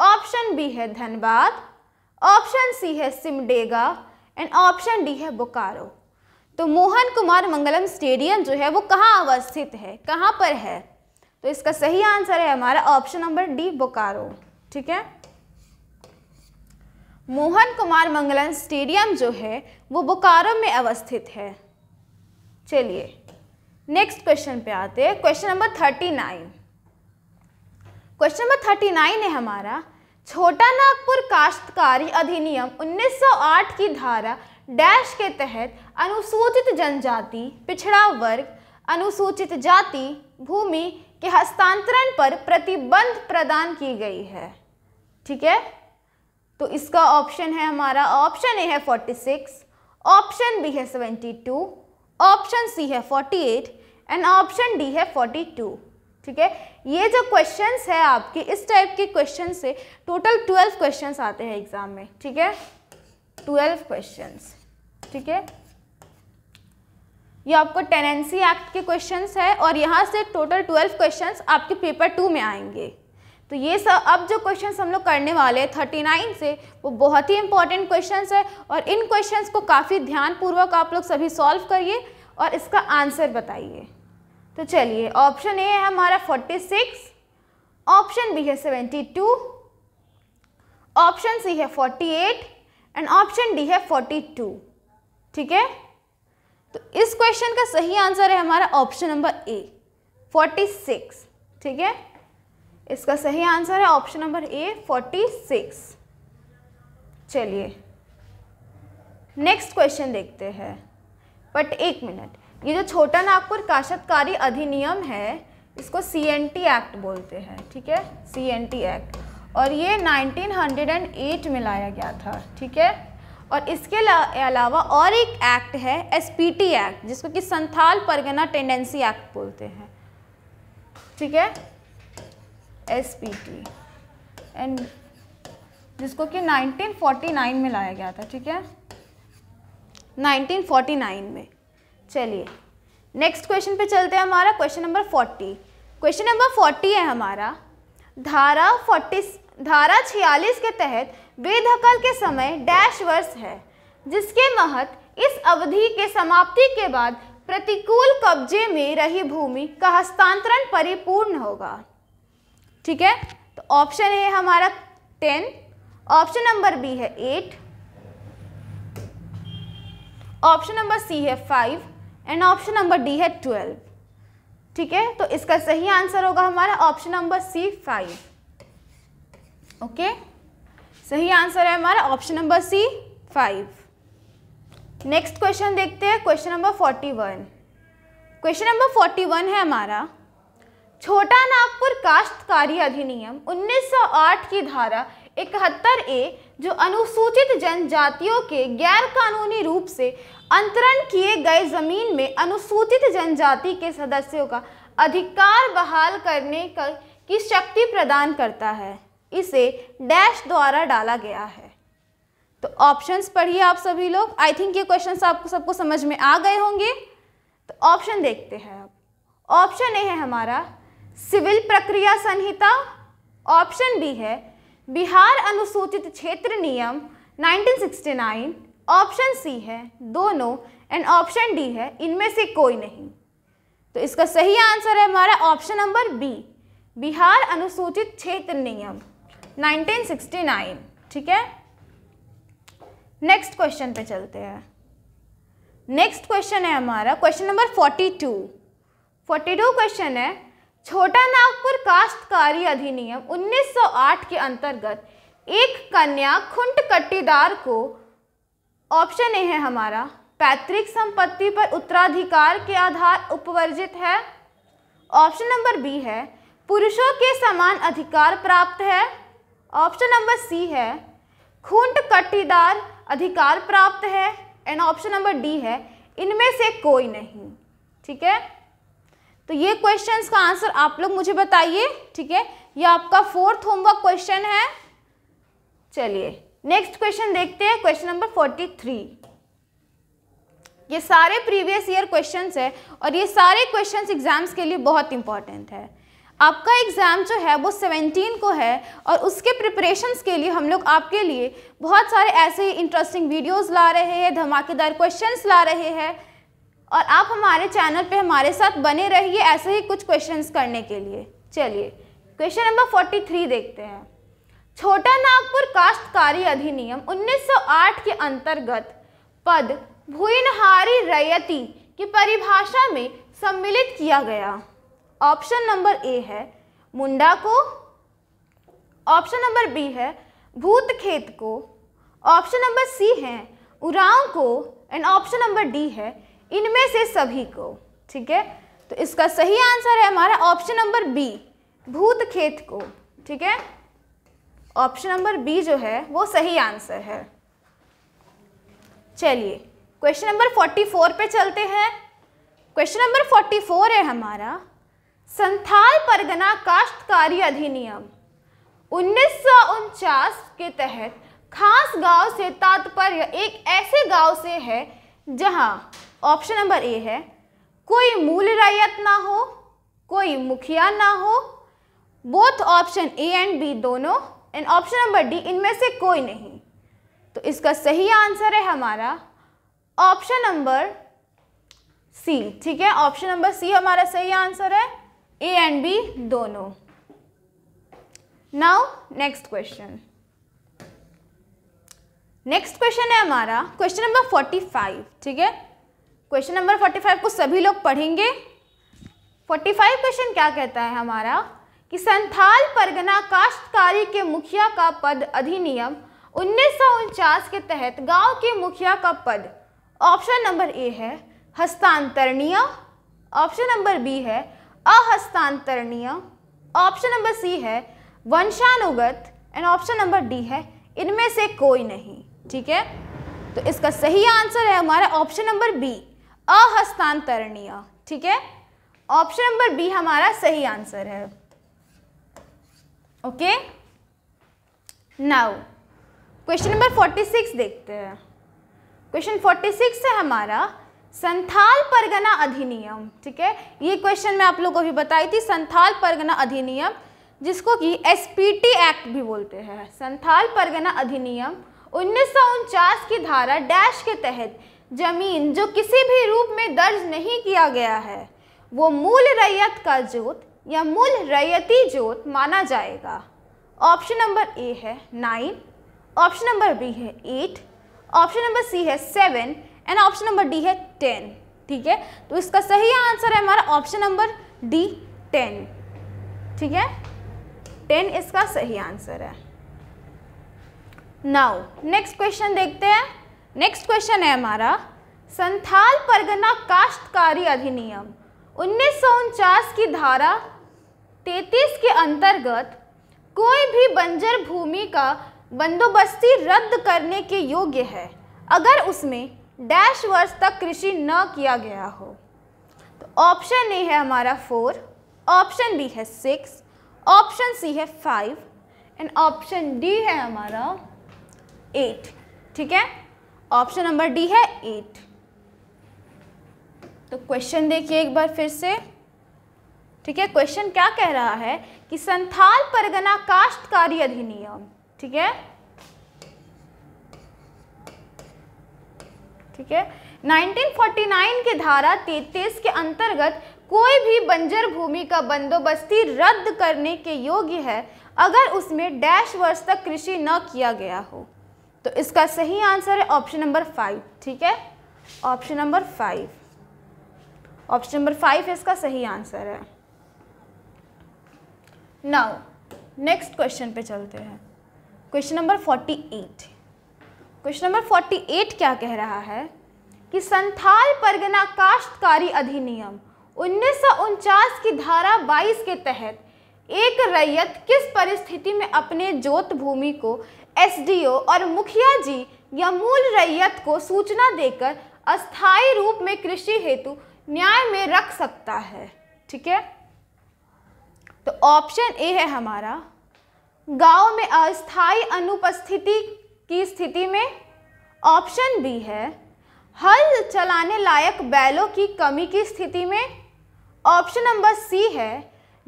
ऑप्शन बी है धनबाद ऑप्शन सी है सिमडेगा एंड ऑप्शन डी है बोकारो तो मोहन कुमार मंगलम स्टेडियम जो है वो कहाँ अवस्थित है कहाँ पर है तो इसका सही आंसर है हमारा ऑप्शन नंबर डी बोकारो ठीक है मोहन कुमार मंगलम स्टेडियम जो है वो बोकारो में अवस्थित है चलिए नेक्स्ट क्वेश्चन पे आते हैं question number thirty nine question number thirty nine है हमारा छोटा नागपुर काश्तकारी अधिनियम 1908 की धारा डैश के तहत अनुसूचित जनजाति पिछड़ा वर्ग अनुसूचित जाति भूमि के हस्तांतरण पर प्रतिबंध प्रदान की गई है ठीक है तो इसका ऑप्शन है हमारा ऑप्शन ए है 46, ऑप्शन बी है 72, ऑप्शन सी है 48 एंड ऑप्शन डी है 42 ठीक है ये जो क्वेश्चंस है आपके इस टाइप के क्वेश्चन से टोटल ट्वेल्व क्वेश्चंस आते हैं एग्ज़ाम में ठीक है ट्वेल्व क्वेश्चंस ठीक है ये आपको टेनेंसी एक्ट के क्वेश्चंस है और यहाँ से टोटल ट्वेल्व क्वेश्चंस आपके पेपर टू में आएंगे तो ये सब अब जो क्वेश्चंस हम लोग करने वाले हैं थर्टी नाइन से वो बहुत ही इंपॉर्टेंट क्वेश्चंस है और इन क्वेश्चंस को काफ़ी ध्यानपूर्वक आप लोग सभी सॉल्व करिए और इसका आंसर बताइए तो चलिए ऑप्शन ए है हमारा 46, ऑप्शन बी है 72, ऑप्शन सी है 48 एंड ऑप्शन डी है 42, ठीक है तो इस क्वेश्चन का सही आंसर है हमारा ऑप्शन नंबर ए 46, ठीक है इसका सही आंसर है ऑप्शन नंबर ए 46। चलिए नेक्स्ट क्वेश्चन देखते हैं बट एक मिनट ये जो छोटा नागपुर काशतकारी अधिनियम है इसको सी एक्ट बोलते हैं ठीक है सी एक्ट और ये 1908 में लाया गया था ठीक है और इसके अलावा और एक एक्ट है टी एक्ट जिसको कि संथाल परगना टेंडेंसी एक्ट बोलते हैं ठीक है टी एंड जिसको कि 1949 में लाया गया था ठीक है 1949 में चलिए नेक्स्ट क्वेश्चन पे चलते हैं हमारा question number forty question number forty है हमारा धारा फोर्टी धारा छियालीस के तहत बेदखल के समय डैश वर्ष है जिसके महत इस अवधि के समाप्ति के बाद प्रतिकूल कब्जे में रही भूमि का हस्तांतरण परिपूर्ण होगा ठीक है तो ऑप्शन है हमारा टेन ऑप्शन नंबर बी है एट ऑप्शन नंबर सी है five and option number D है ट्वेल्व ठीक है तो इसका सही आंसर होगा हमारा option number C five okay सही आंसर है हमारा option number C five next question देखते हैं question number forty one question number forty one है हमारा छोटा नागपुर काश्तकारी अधिनियम 1908 की धारा इकहत्तर ए जो अनुसूचित जनजातियों के गैर कानूनी रूप से अंतरण किए गए जमीन में अनुसूचित जनजाति के सदस्यों का अधिकार बहाल करने का की शक्ति प्रदान करता है इसे डैश द्वारा डाला गया है तो ऑप्शंस पढ़िए आप सभी लोग आई थिंक ये क्वेश्चन आपको सबको समझ में आ गए होंगे तो ऑप्शन देखते हैं आप ऑप्शन ए है हमारा सिविल प्रक्रिया संहिता ऑप्शन बी है बिहार अनुसूचित क्षेत्र नियम 1969 ऑप्शन सी है दोनों एंड ऑप्शन डी है इनमें से कोई नहीं तो इसका सही आंसर है हमारा ऑप्शन नंबर बी बिहार अनुसूचित क्षेत्र नियम 1969 ठीक है नेक्स्ट क्वेश्चन पे चलते हैं नेक्स्ट क्वेश्चन है हमारा क्वेश्चन नंबर 42 42 क्वेश्चन है छोटा नागपुर काश्तकारी अधिनियम 1908 के अंतर्गत एक कन्या खुंट कट्टीदार को ऑप्शन ए है हमारा पैतृक संपत्ति पर उत्तराधिकार के आधार उपवर्जित है ऑप्शन नंबर बी है पुरुषों के समान अधिकार प्राप्त है ऑप्शन नंबर सी है खूंट कट्टीदार अधिकार प्राप्त है एंड ऑप्शन नंबर डी है इनमें से कोई नहीं ठीक है तो ये क्वेश्चंस का आंसर आप लोग मुझे बताइए ठीक है ये आपका फोर्थ होमवर्क क्वेश्चन है चलिए नेक्स्ट क्वेश्चन देखते हैं क्वेश्चन नंबर फोर्टी थ्री ये सारे प्रीवियस ईयर क्वेश्चंस है और ये सारे क्वेश्चंस एग्जाम्स के लिए बहुत इंपॉर्टेंट है आपका एग्ज़ाम जो है वो सेवेंटीन को है और उसके प्रिपरेशंस के लिए हम लोग आपके लिए बहुत सारे ऐसे इंटरेस्टिंग वीडियोस ला रहे हैं धमाकेदार क्वेश्चंस ला रहे हैं और आप हमारे चैनल पे हमारे साथ बने रहिए ऐसे ही कुछ क्वेश्चंस करने के लिए चलिए क्वेश्चन नंबर 43 देखते हैं छोटा नागपुर काश्तकारी अधिनियम 1908 के अंतर्गत पद भूनहारी रैयती की परिभाषा में सम्मिलित किया गया ऑप्शन नंबर ए है मुंडा को ऑप्शन नंबर बी है भूत खेत को ऑप्शन नंबर सी है उराव को एंड ऑप्शन नंबर डी है इनमें से सभी को ठीक है तो इसका सही आंसर है हमारा ऑप्शन नंबर बी भूत खेत को ठीक है ऑप्शन नंबर बी जो है वो सही आंसर है चलिए क्वेश्चन नंबर फोर्टी फोर पे चलते हैं क्वेश्चन नंबर फोर्टी फोर है हमारा संथाल परगना काश्तकारी अधिनियम उन्नीस के तहत खास गांव से तात्पर्य एक ऐसे गांव से है जहां ऑप्शन नंबर ए है कोई मूल रैयत ना हो कोई मुखिया ना हो both option A and B दोनों एंड ऑप्शन नंबर डी इनमें से कोई नहीं तो इसका सही आंसर है हमारा ऑप्शन नंबर सी ठीक है ऑप्शन नंबर सी हमारा सही आंसर है ए एंड बी दोनों now next question next question है हमारा क्वेश्चन नंबर फोर्टी फाइव ठीक है क्वेश्चन नंबर फोर्टी फाइव को सभी लोग पढ़ेंगे फोर्टी फाइव क्वेश्चन क्या कहता है हमारा कि संथाल परगना काश्तकारी के मुखिया का पद अधिनियम उन्नीस के तहत गांव के मुखिया का पद ऑप्शन नंबर ए है हस्तांतरणीय ऑप्शन नंबर बी है अहस्तांतरणीय ऑप्शन नंबर सी है वंशानुगत एंड ऑप्शन नंबर डी है इनमें से कोई नहीं ठीक है तो इसका सही आंसर है हमारा ऑप्शन नंबर बी अहस्तांतरणीय ठीक है ऑप्शन नंबर बी हमारा सही आंसर है okay now question number forty six देखते हैं क्वेश्चन फोर्टी सिक्स है हमारा संथाल परगना अधिनियम ठीक है ये क्वेश्चन मैं आप लोगों को भी बताई थी संथाल परगना अधिनियम जिसको कि एसपीटी एक्ट भी बोलते हैं संथाल परगना अधिनियम उन्नीस की धारा डैश के तहत जमीन जो किसी भी रूप में दर्ज नहीं किया गया है वो मूल रैयत का जोत या मूल रैयती जोत माना जाएगा ऑप्शन नंबर ए है नाइन ऑप्शन नंबर बी है एट ऑप्शन नंबर सी है seven and option number D है टेन ठीक है तो इसका सही आंसर है हमारा ऑप्शन नंबर डी टेन ठीक है टेन इसका सही आंसर है नाउ नेक्स्ट क्वेश्चन देखते हैं नेक्स्ट क्वेश्चन है हमारा संथाल परगना काश्तकारी अधिनियम उन्नीस की धारा 33 के अंतर्गत कोई भी बंजर भूमि का बंदोबस्ती रद्द करने के योग्य है अगर उसमें डैश वर्ष तक कृषि न किया गया हो तो ऑप्शन ए है हमारा फोर ऑप्शन बी है सिक्स ऑप्शन सी है फाइव एंड ऑप्शन डी है हमारा एट ठीक है ऑप्शन नंबर डी है एट तो क्वेश्चन देखिए एक बार फिर से ठीक है क्वेश्चन क्या कह रहा है कि संथाल परगना काश्तकारी अधिनियम ठीक है ठीक है 1949 के धारा 33 के अंतर्गत कोई भी बंजर भूमि का बंदोबस्ती रद्द करने के योग्य है अगर उसमें डैश वर्ष तक कृषि न किया गया हो तो इसका सही आंसर है ऑप्शन नंबर फाइव ठीक है option number five option number five इसका सही आंसर है नाउ नेक्स्ट क्वेश्चन पे चलते हैं question number forty eight question number forty eight क्या कह रहा है कि संथाल परगना काश्तकारी अधिनियम उन्नीस की धारा 22 के तहत एक रैयत किस परिस्थिति में अपने जोत भूमि को एसडीओ और मुखिया जी या मूल रैयत को सूचना देकर अस्थायी रूप में कृषि हेतु न्याय में रख सकता है ठीक है तो ऑप्शन ए है हमारा गांव में अस्थाई अनुपस्थिति की स्थिति में ऑप्शन बी है हल चलाने लायक बैलों की कमी की स्थिति में ऑप्शन नंबर सी है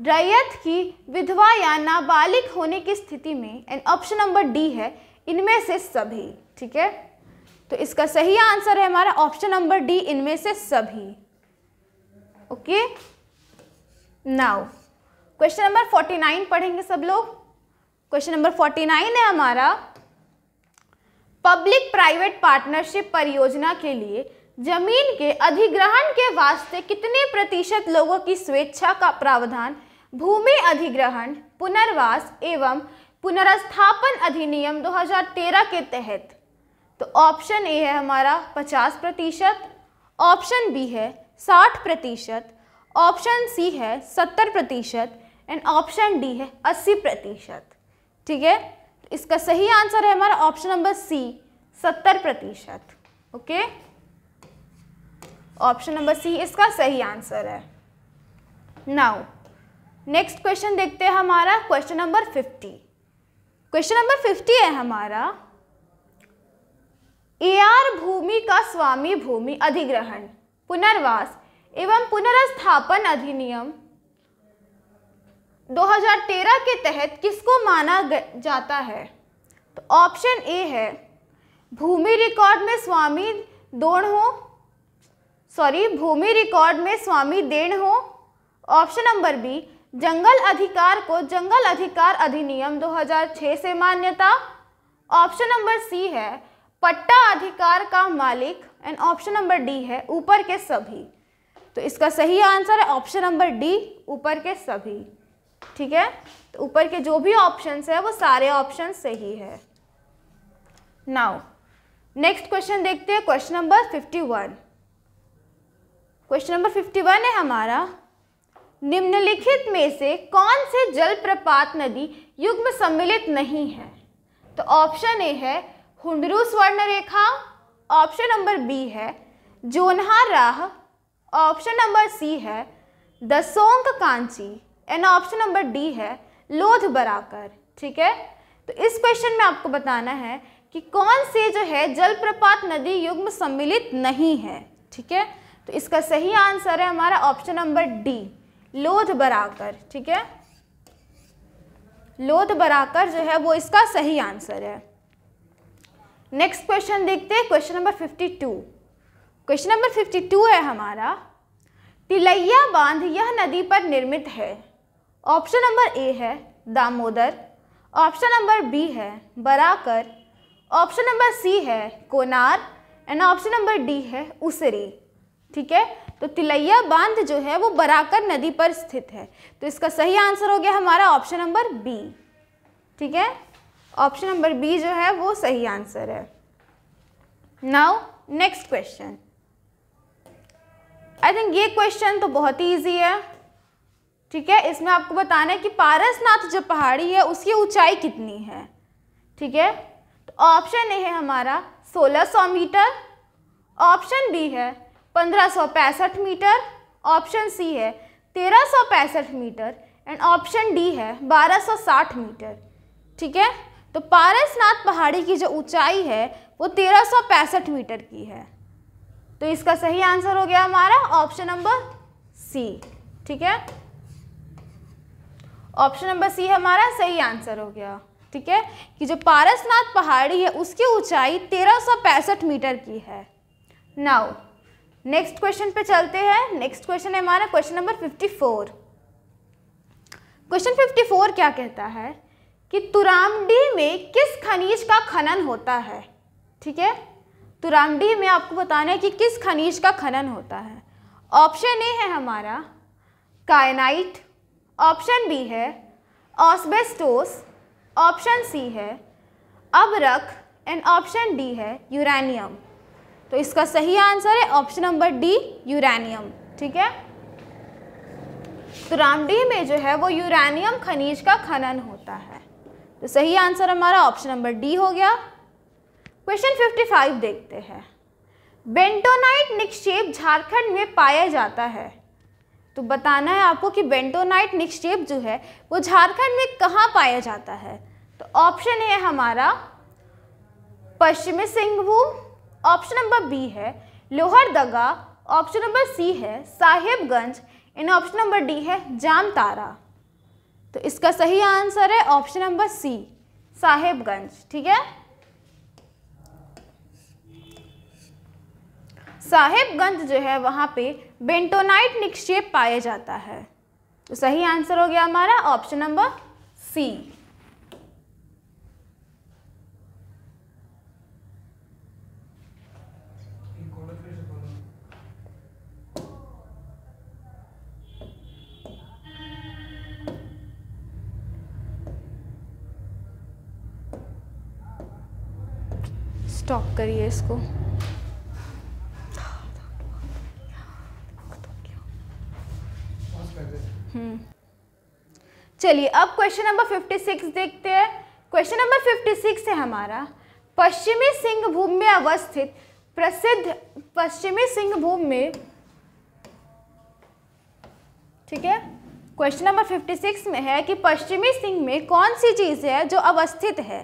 रैयत की विधवा या नाबालिग होने की स्थिति में एंड ऑप्शन नंबर डी है इनमें से सभी ठीक है तो इसका सही आंसर है हमारा ऑप्शन नंबर डी इनमें से सभी okay now question number forty nine पढ़ेंगे सब लोग क्वेश्चन नंबर फोर्टी नाइन है हमारा पब्लिक प्राइवेट पार्टनरशिप परियोजना के लिए जमीन के अधिग्रहण के वास्ते कितने प्रतिशत लोगों की स्वेच्छा का प्रावधान भूमि अधिग्रहण पुनर्वास एवं पुनर्स्थापन अधिनियम 2013 के तहत तो ऑप्शन ए है हमारा 50 प्रतिशत ऑप्शन बी है 60 प्रतिशत ऑप्शन सी है 70 प्रतिशत एंड ऑप्शन डी है 80 प्रतिशत ठीक है तो इसका सही आंसर है हमारा ऑप्शन नंबर सी 70 प्रतिशत ओके ऑप्शन नंबर सी इसका सही आंसर है नाउ नेक्स्ट क्वेश्चन देखते हैं हमारा question number fifty question number fifty है हमारा ए आर भूमि का स्वामी भूमि अधिग्रहण पुनर्वास एवं पुनर्स्थापन अधिनियम 2013 के तहत किसको माना जाता है तो ऑप्शन ए है भूमि रिकॉर्ड में स्वामी दोण हो सॉरी भूमि रिकॉर्ड में स्वामी देण हो ऑप्शन नंबर बी जंगल अधिकार को जंगल अधिकार अधिनियम 2006 से मान्यता ऑप्शन नंबर सी है पट्टा अधिकार का मालिक एंड ऑप्शन नंबर डी है ऊपर के सभी तो इसका सही आंसर है ऑप्शन नंबर डी ऊपर के सभी ठीक है तो ऊपर के जो भी ऑप्शंस है वो सारे ऑप्शन सही है नाउ नेक्स्ट क्वेश्चन देखते हैं question number fifty one question number fifty one है हमारा निम्नलिखित में से कौन से जलप्रपात नदी युग्म सम्मिलित नहीं है तो ऑप्शन ए है Hundru Swarnarekha option number B है Jonha Rah option number C है Dasong Kanchi and option number D है लोध बराकर ठीक है तो इस क्वेश्चन में आपको बताना है कि कौन से जो है जलप्रपात नदी युग्म सम्मिलित नहीं है ठीक है तो इसका सही आंसर है हमारा option number D Lodh Barakar ठीक है लोध बराकर जो है वो इसका सही आंसर है नेक्स्ट क्वेश्चन देखते हैं question number fifty two question number fifty two है हमारा तिलैया बांध यह नदी पर निर्मित है ऑप्शन नंबर ए है दामोदर ऑप्शन नंबर बी है बराकर ऑप्शन नंबर सी है Konar and option number D है उसरी ठीक है तो तिलैया बांध जो है वो बराकर नदी पर स्थित है तो इसका सही आंसर हो गया हमारा ऑप्शन नंबर बी ठीक है ऑप्शन नंबर बी जो है वो सही आंसर है now next question I think ये क्वेश्चन तो बहुत ही ईजी है ठीक है इसमें आपको बताना है कि पारसनाथ जो पहाड़ी है उसकी ऊंचाई कितनी है ठीक है तो ऑप्शन ए है हमारा 1600 मीटर ऑप्शन बी है 1565 मीटर ऑप्शन सी है 1365 मीटर एंड ऑप्शन डी है 1260 मीटर ठीक है तो पारसनाथ पहाड़ी की जो ऊंचाई है वो 1365 मीटर की है तो इसका सही आंसर हो गया हमारा ऑप्शन नंबर सी ठीक है ऑप्शन नंबर सी हमारा सही आंसर हो गया ठीक है कि जो पारसनाथ पहाड़ी है उसकी ऊंचाई 1365 मीटर की है नाउ नेक्स्ट क्वेश्चन पे चलते हैं नेक्स्ट क्वेश्चन है हमारा question number fifty four question fifty four क्या कहता है कि तुरामडी में किस खनिज का खनन होता है ठीक है तुरामडी में आपको बताना है कि किस खनिज का खनन होता है ऑप्शन ए है हमारा कायनाइट ऑप्शन बी है ऑस्बेस्टोस ऑप्शन सी है अबरक एंड ऑप्शन डी है यूरेनियम तो इसका सही आंसर है ऑप्शन नंबर डी यूरेनियम ठीक है तो रामडी में जो है वो यूरेनियम खनिज का खनन होता है तो सही आंसर हमारा ऑप्शन नंबर डी हो गया क्वेश्चन 55 देखते हैं बेंटोनाइट निक्षेप झारखंड में पाया जाता है तो बताना है आपको कि बेंटोनाइट निक्षेप जो है वो झारखंड में कहाँ पाया जाता है तो ऑप्शन है हमारा पश्चिमी सिंहभूम ऑप्शन नंबर बी है लोहरदगा ऑप्शन नंबर सी है Sahibganj and option number D है जामतारा तो इसका सही आंसर है ऑप्शन नंबर सी साहेबगंज ठीक है साहेबगंज जो है वहां पे बेंटोनाइट निक्षेप पाया जाता है तो सही आंसर हो गया हमारा ऑप्शन नंबर सी स्टॉप करिए इसको हम्म। चलिए अब क्वेश्चन नंबर 56 देखते हैं क्वेश्चन नंबर 56 है हमारा पश्चिमी सिंहभूम में अवस्थित प्रसिद्ध पश्चिमी सिंहभूम में ठीक है क्वेश्चन नंबर 56 में है कि पश्चिमी सिंह में कौन सी चीज़ है जो अवस्थित है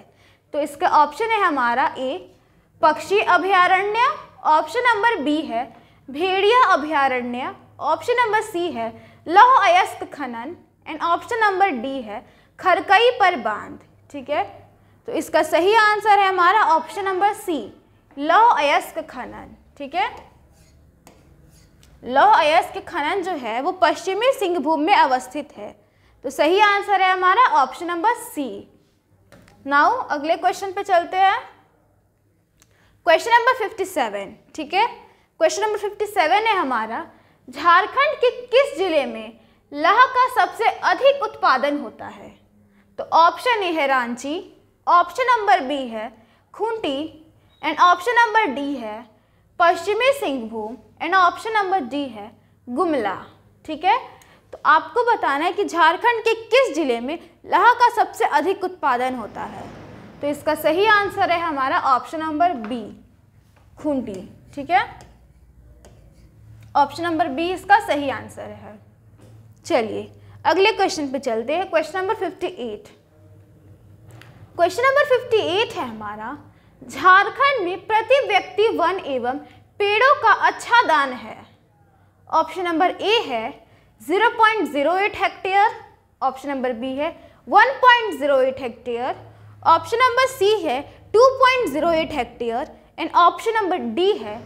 तो इसका ऑप्शन है हमारा ए पक्षी अभयारण्य ऑप्शन नंबर बी है भेड़िया अभयारण्य ऑप्शन नंबर सी है लौह अयस्क खनन एंड ऑप्शन नंबर डी है खरकई पर बांध ठीक है तो इसका सही आंसर है हमारा ऑप्शन नंबर सी लौह अयस्क खनन ठीक है लौह अयस्क खनन जो है वो पश्चिमी सिंहभूम में अवस्थित है तो सही आंसर है हमारा ऑप्शन नंबर सी नाउ अगले क्वेश्चन पे चलते हैं क्वेश्चन नंबर 57 ठीक है क्वेश्चन नंबर 57 है हमारा झारखंड के किस जिले में लह का सबसे अधिक उत्पादन होता है तो ऑप्शन ए है रांची ऑप्शन नंबर बी है Khunti and option number D है पश्चिमी Singhbhum and option number D है गुमला ठीक है तो आपको बताना है कि झारखंड के किस जिले में लह का सबसे अधिक उत्पादन होता है तो इसका सही आंसर है हमारा ऑप्शन नंबर बी खूंटी ठीक है ऑप्शन नंबर बी इसका सही आंसर है चलिए अगले क्वेश्चन पे चलते हैं question number fifty eight question number fifty eight है हमारा झारखंड में प्रति व्यक्ति वन एवं पेड़ों का अच्छा दान है ऑप्शन नंबर ए है 0.08 हेक्टेयर ऑप्शन नंबर बी है 1.08 हेक्टेयर ऑप्शन नंबर सी है 2.08 hectare and option number D है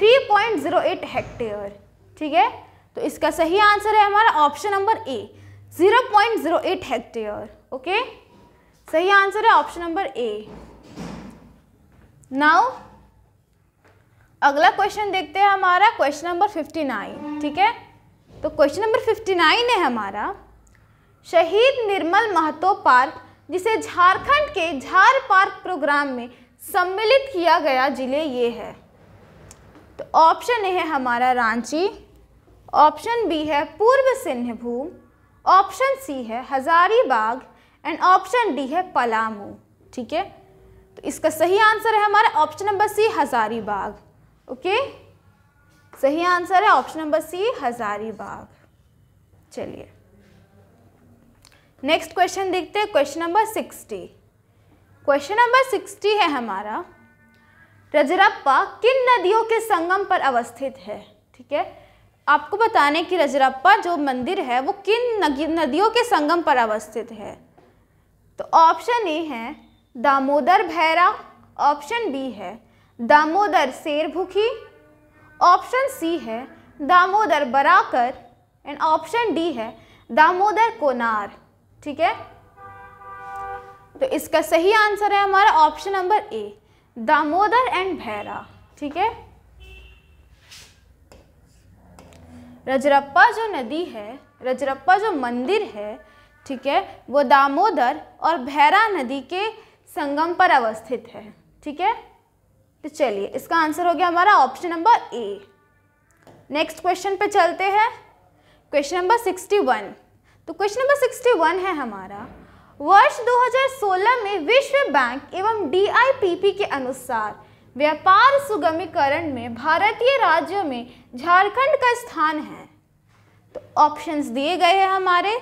3.08 हेक्टेयर ठीक है तो इसका सही आंसर है हमारा option number A 0.08 hectare okay सही आंसर है ऑप्शन नंबर ए नाउ अगला क्वेश्चन देखते हैं हमारा क्वेश्चन नंबर 59 ठीक है तो क्वेश्चन नंबर 59 है हमारा शहीद निर्मल महतो पार्क जिसे झारखंड के झार पार्क प्रोग्राम में सम्मिलित किया गया जिले ये है तो ऑप्शन ए है हमारा रांची ऑप्शन बी है पूर्व सिंहभूम ऑप्शन सी है हजारीबाग एंड ऑप्शन डी है पलामू ठीक है तो इसका सही आंसर है हमारा option number C Hazaribagh okay सही आंसर है ऑप्शन नंबर सी हजारीबाग चलिए नेक्स्ट क्वेश्चन देखते हैं question number sixty question number sixty है हमारा रजरप्पा किन नदियों के संगम पर अवस्थित है ठीक है आपको बताने कि रजरप्पा जो मंदिर है वो किन नदियों के संगम पर अवस्थित है तो ऑप्शन ए है दामोदर भैरा ऑप्शन बी है दामोदर शेरभुखी ऑप्शन सी है Damodar Barakar and option D है दामोदर कोनार ठीक है तो इसका सही आंसर है हमारा option number A Damodar and Bhaira ठीक है रजरप्पा जो नदी है रजरप्पा जो मंदिर है ठीक है वो दामोदर और भैरा नदी के संगम पर अवस्थित है ठीक है तो चलिए इसका आंसर हो गया हमारा option number A next question पे चलते हैं क्वेश्चन नंबर सिक्सटी वन तो क्वेश्चन नंबर 61 है हमारा वर्ष 2016 में विश्व बैंक एवं डीआईपीपी के अनुसार व्यापार सुगमीकरण में भारतीय राज्यों में झारखंड का स्थान है तो ऑप्शंस दिए गए हैं हमारे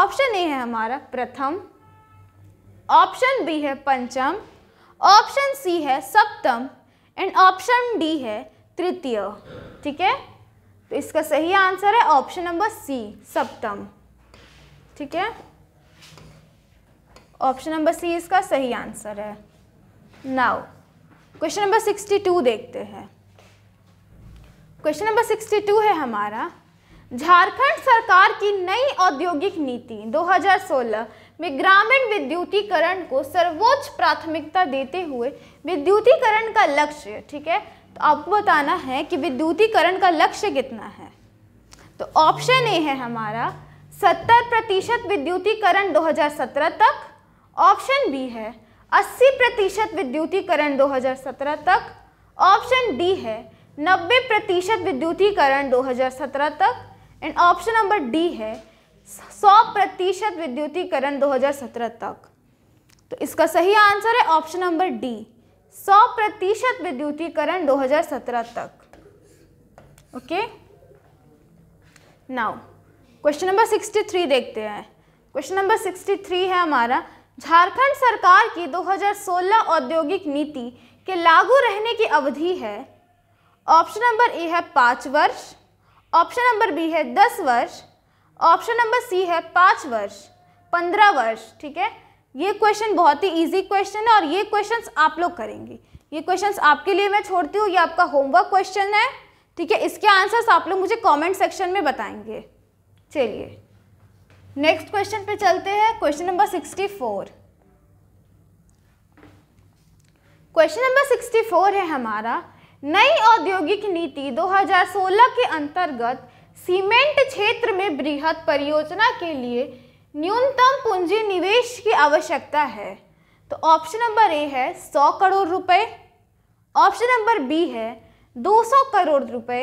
ऑप्शन ए है हमारा प्रथम ऑप्शन बी है पंचम ऑप्शन सी है सप्तम एंड ऑप्शन डी है तृतीय ठीक है तो इसका सही आंसर है ऑप्शन नंबर सी सप्तम ठीक है ऑप्शन नंबर सी इसका सही आंसर है now question number sixty two देखते हैं क्वेश्चन नंबर सिक्सटी टू है हमारा झारखंड सरकार की नई औद्योगिक नीति 2016 में ग्रामीण विद्युतीकरण को सर्वोच्च प्राथमिकता देते हुए विद्युतीकरण का लक्ष्य ठीक है तो आपको बताना है कि विद्युतीकरण का लक्ष्य कितना है तो ऑप्शन ए है हमारा सत्तर प्रतिशत विद्युतीकरण 2017 तक ऑप्शन बी है अस्सी प्रतिशत विद्युतीकरण 2017 तक ऑप्शन डी है नब्बे प्रतिशत विद्युतीकरण 2017 तक एंड ऑप्शन नंबर डी है सौ प्रतिशत विद्युतीकरण 2017 तक तो इसका सही आंसर है ऑप्शन नंबर डी सौ प्रतिशत विद्युतीकरण 2017 तक ओके नाउ क्वेश्चन नंबर 63 देखते हैं क्वेश्चन नंबर 63 है हमारा झारखंड सरकार की 2016 औद्योगिक नीति के लागू रहने की अवधि है ऑप्शन नंबर ए है पाँच वर्ष ऑप्शन नंबर बी है दस वर्ष ऑप्शन नंबर सी है पाँच वर्ष पंद्रह वर्ष ठीक है ये क्वेश्चन बहुत ही इजी क्वेश्चन है और ये क्वेश्चंस आप लोग करेंगे ये क्वेश्चंस आपके लिए मैं छोड़ती हूँ ये आपका होमवर्क क्वेश्चन है ठीक है इसके आंसर्स आप लोग मुझे कमेंट सेक्शन में बताएंगे चलिए नेक्स्ट क्वेश्चन पे चलते हैं question number sixty four question number sixty four है हमारा नई औद्योगिक नीति 2016 के अंतर्गत सीमेंट क्षेत्र में बृहद परियोजना के लिए न्यूनतम पूंजी निवेश की आवश्यकता है तो ऑप्शन नंबर ए है 100 करोड़ रुपए ऑप्शन नंबर बी है 200 करोड़ रुपए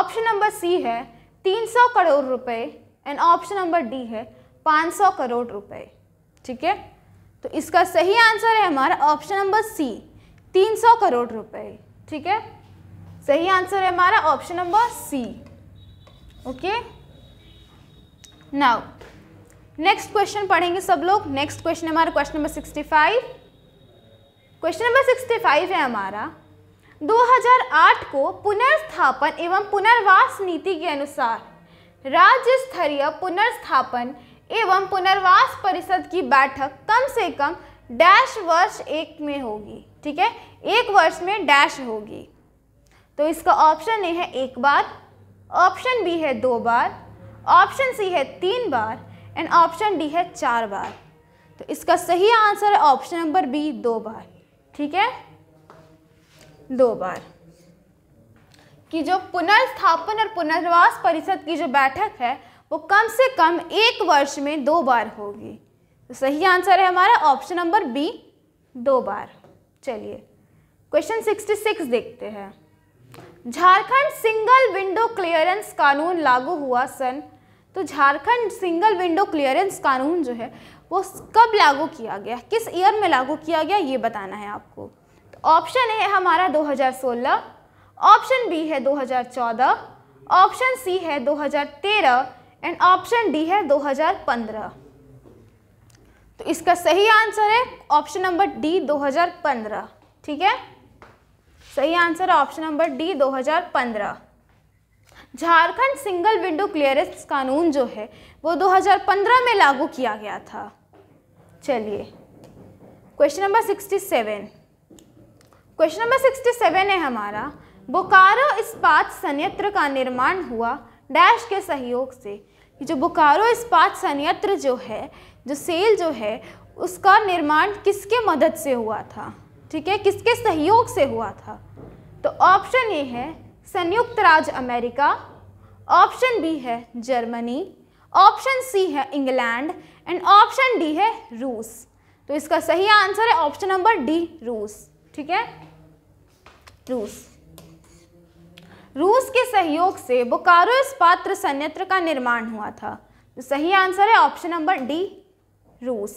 ऑप्शन नंबर सी है 300 करोड़ रुपए एंड ऑप्शन नंबर डी है 500 करोड़ रुपए ठीक है तो इसका सही आंसर है हमारा ऑप्शन नंबर सी 300 करोड़ रुपए ठीक है सही आंसर है हमारा option number C okay now next question पढ़ेंगे सब लोग नेक्स्ट क्वेश्चन हमारा क्वेश्चन नंबर 65 क्वेश्चन नंबर 65 है हमारा 2008 को पुनर्स्थापन एवं पुनर्वास नीति के अनुसार राज्य स्तरीय पुनर्स्थापन एवं पुनर्वास परिषद की बैठक कम से कम डैश वर्ष एक में होगी ठीक है एक वर्ष में डैश होगी तो इसका ऑप्शन ए है एक बार ऑप्शन बी है दो बार ऑप्शन सी है तीन बार एंड ऑप्शन डी है चार बार तो इसका सही आंसर है ऑप्शन नंबर बी दो बार ठीक है दो बार कि जो पुनर्स्थापन और पुनर्वास परिषद की जो बैठक है वो कम से कम एक वर्ष में दो बार होगी तो सही आंसर है हमारा ऑप्शन नंबर बी दो बार चलिए क्वेश्चन 66 देखते हैं झारखंड सिंगल विंडो क्लियरेंस कानून लागू हुआ सन तो झारखंड सिंगल विंडो क्लियरेंस कानून जो है वो कब लागू किया गया किस ईयर में लागू किया गया ये बताना है आपको ऑप्शन है हमारा 2016, ऑप्शन बी है 2014, ऑप्शन सी है 2013 एंड ऑप्शन डी है 2015 तो इसका सही आंसर है ऑप्शन नंबर डी 2015 ठीक है सही आंसर है option number D 2015 Jharkhand single window clearance कानून जो है वो 2015 में लागू किया गया था चलिए question number 67 question number sixty seven है हमारा बोकारो इस्पात संयंत्र का निर्माण हुआ डैश के सहयोग से जो बोकारो इस्पात संयंत्र जो है जो सेल जो है उसका निर्माण किसके मदद से हुआ था ठीक है किसके सहयोग से हुआ था तो ऑप्शन ए है संयुक्त राज्य अमेरिका ऑप्शन बी है जर्मनी ऑप्शन सी है इंग्लैंड एंड ऑप्शन डी है रूस तो इसका सही आंसर है ऑप्शन नंबर डी रूस ठीक है रूस रूस के सहयोग से बोकारो इस्पात संयंत्र का निर्माण हुआ था तो सही आंसर है ऑप्शन नंबर डी रूस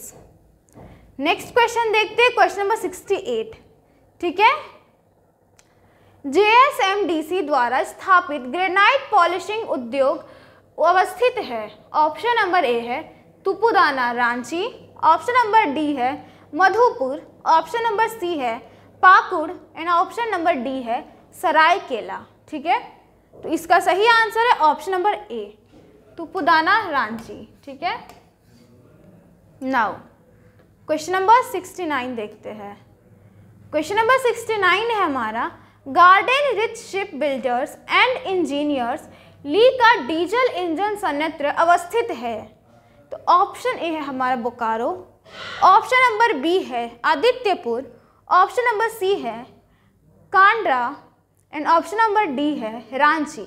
नेक्स्ट क्वेश्चन देखते हैं क्वेश्चन नंबर 68 ठीक है जेएसएमडीसी द्वारा स्थापित ग्रेनाइट पॉलिशिंग उद्योग अवस्थित है ऑप्शन नंबर ए है Tupudana Ranchi option number D है मधुपुर ऑप्शन नंबर सी है Pakur and option number D है सरायकेला ठीक है तो इसका सही आंसर है ऑप्शन नंबर ए तो पुदाना रांची ठीक है now question number sixty nine देखते हैं क्वेश्चन नंबर सिक्सटी नाइन है हमारा garden reach shipbuilders and engineers ली का डीजल इंजन संयंत्र अवस्थित है तो ऑप्शन ए है हमारा बोकारो ऑप्शन नंबर बी है आदित्यपुर ऑप्शन नंबर सी है Kandra and option number D है रांची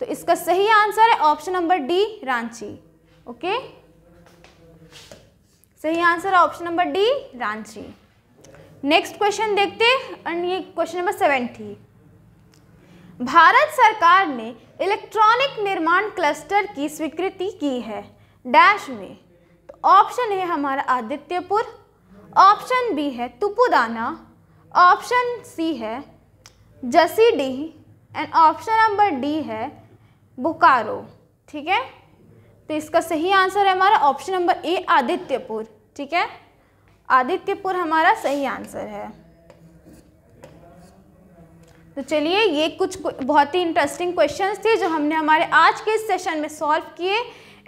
तो इसका सही आंसर है option number D Ranchi okay सही आंसर है option number D Ranchi next question देखते एंड ये क्वेश्चन नंबर सेवन थी भारत सरकार ने इलेक्ट्रॉनिक निर्माण क्लस्टर की स्वीकृति की है डैश में तो ऑप्शन है हमारा आदित्यपुर ऑप्शन बी है तुपुदाना ऑप्शन सी है जसी डी एंड ऑप्शन नंबर डी है बोकारो ठीक है तो इसका सही आंसर है हमारा ऑप्शन नंबर ए आदित्यपुर ठीक है आदित्यपुर हमारा सही आंसर है तो चलिए ये कुछ बहुत ही इंटरेस्टिंग क्वेश्चंस थे जो हमने हमारे आज के इस सेशन में सॉल्व किए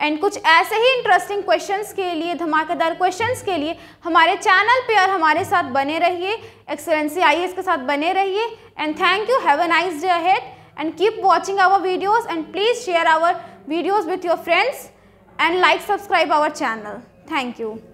एंड कुछ ऐसे ही इंटरेस्टिंग क्वेश्चंस के लिए धमाकेदार क्वेश्चंस के लिए हमारे चैनल पे और हमारे साथ बने रहिए एक्सलेंसी आई के साथ बने रहिए and thank you have a nice day ahead and keep watching our videos and please share our videos with your friends and like subscribe our channel thank you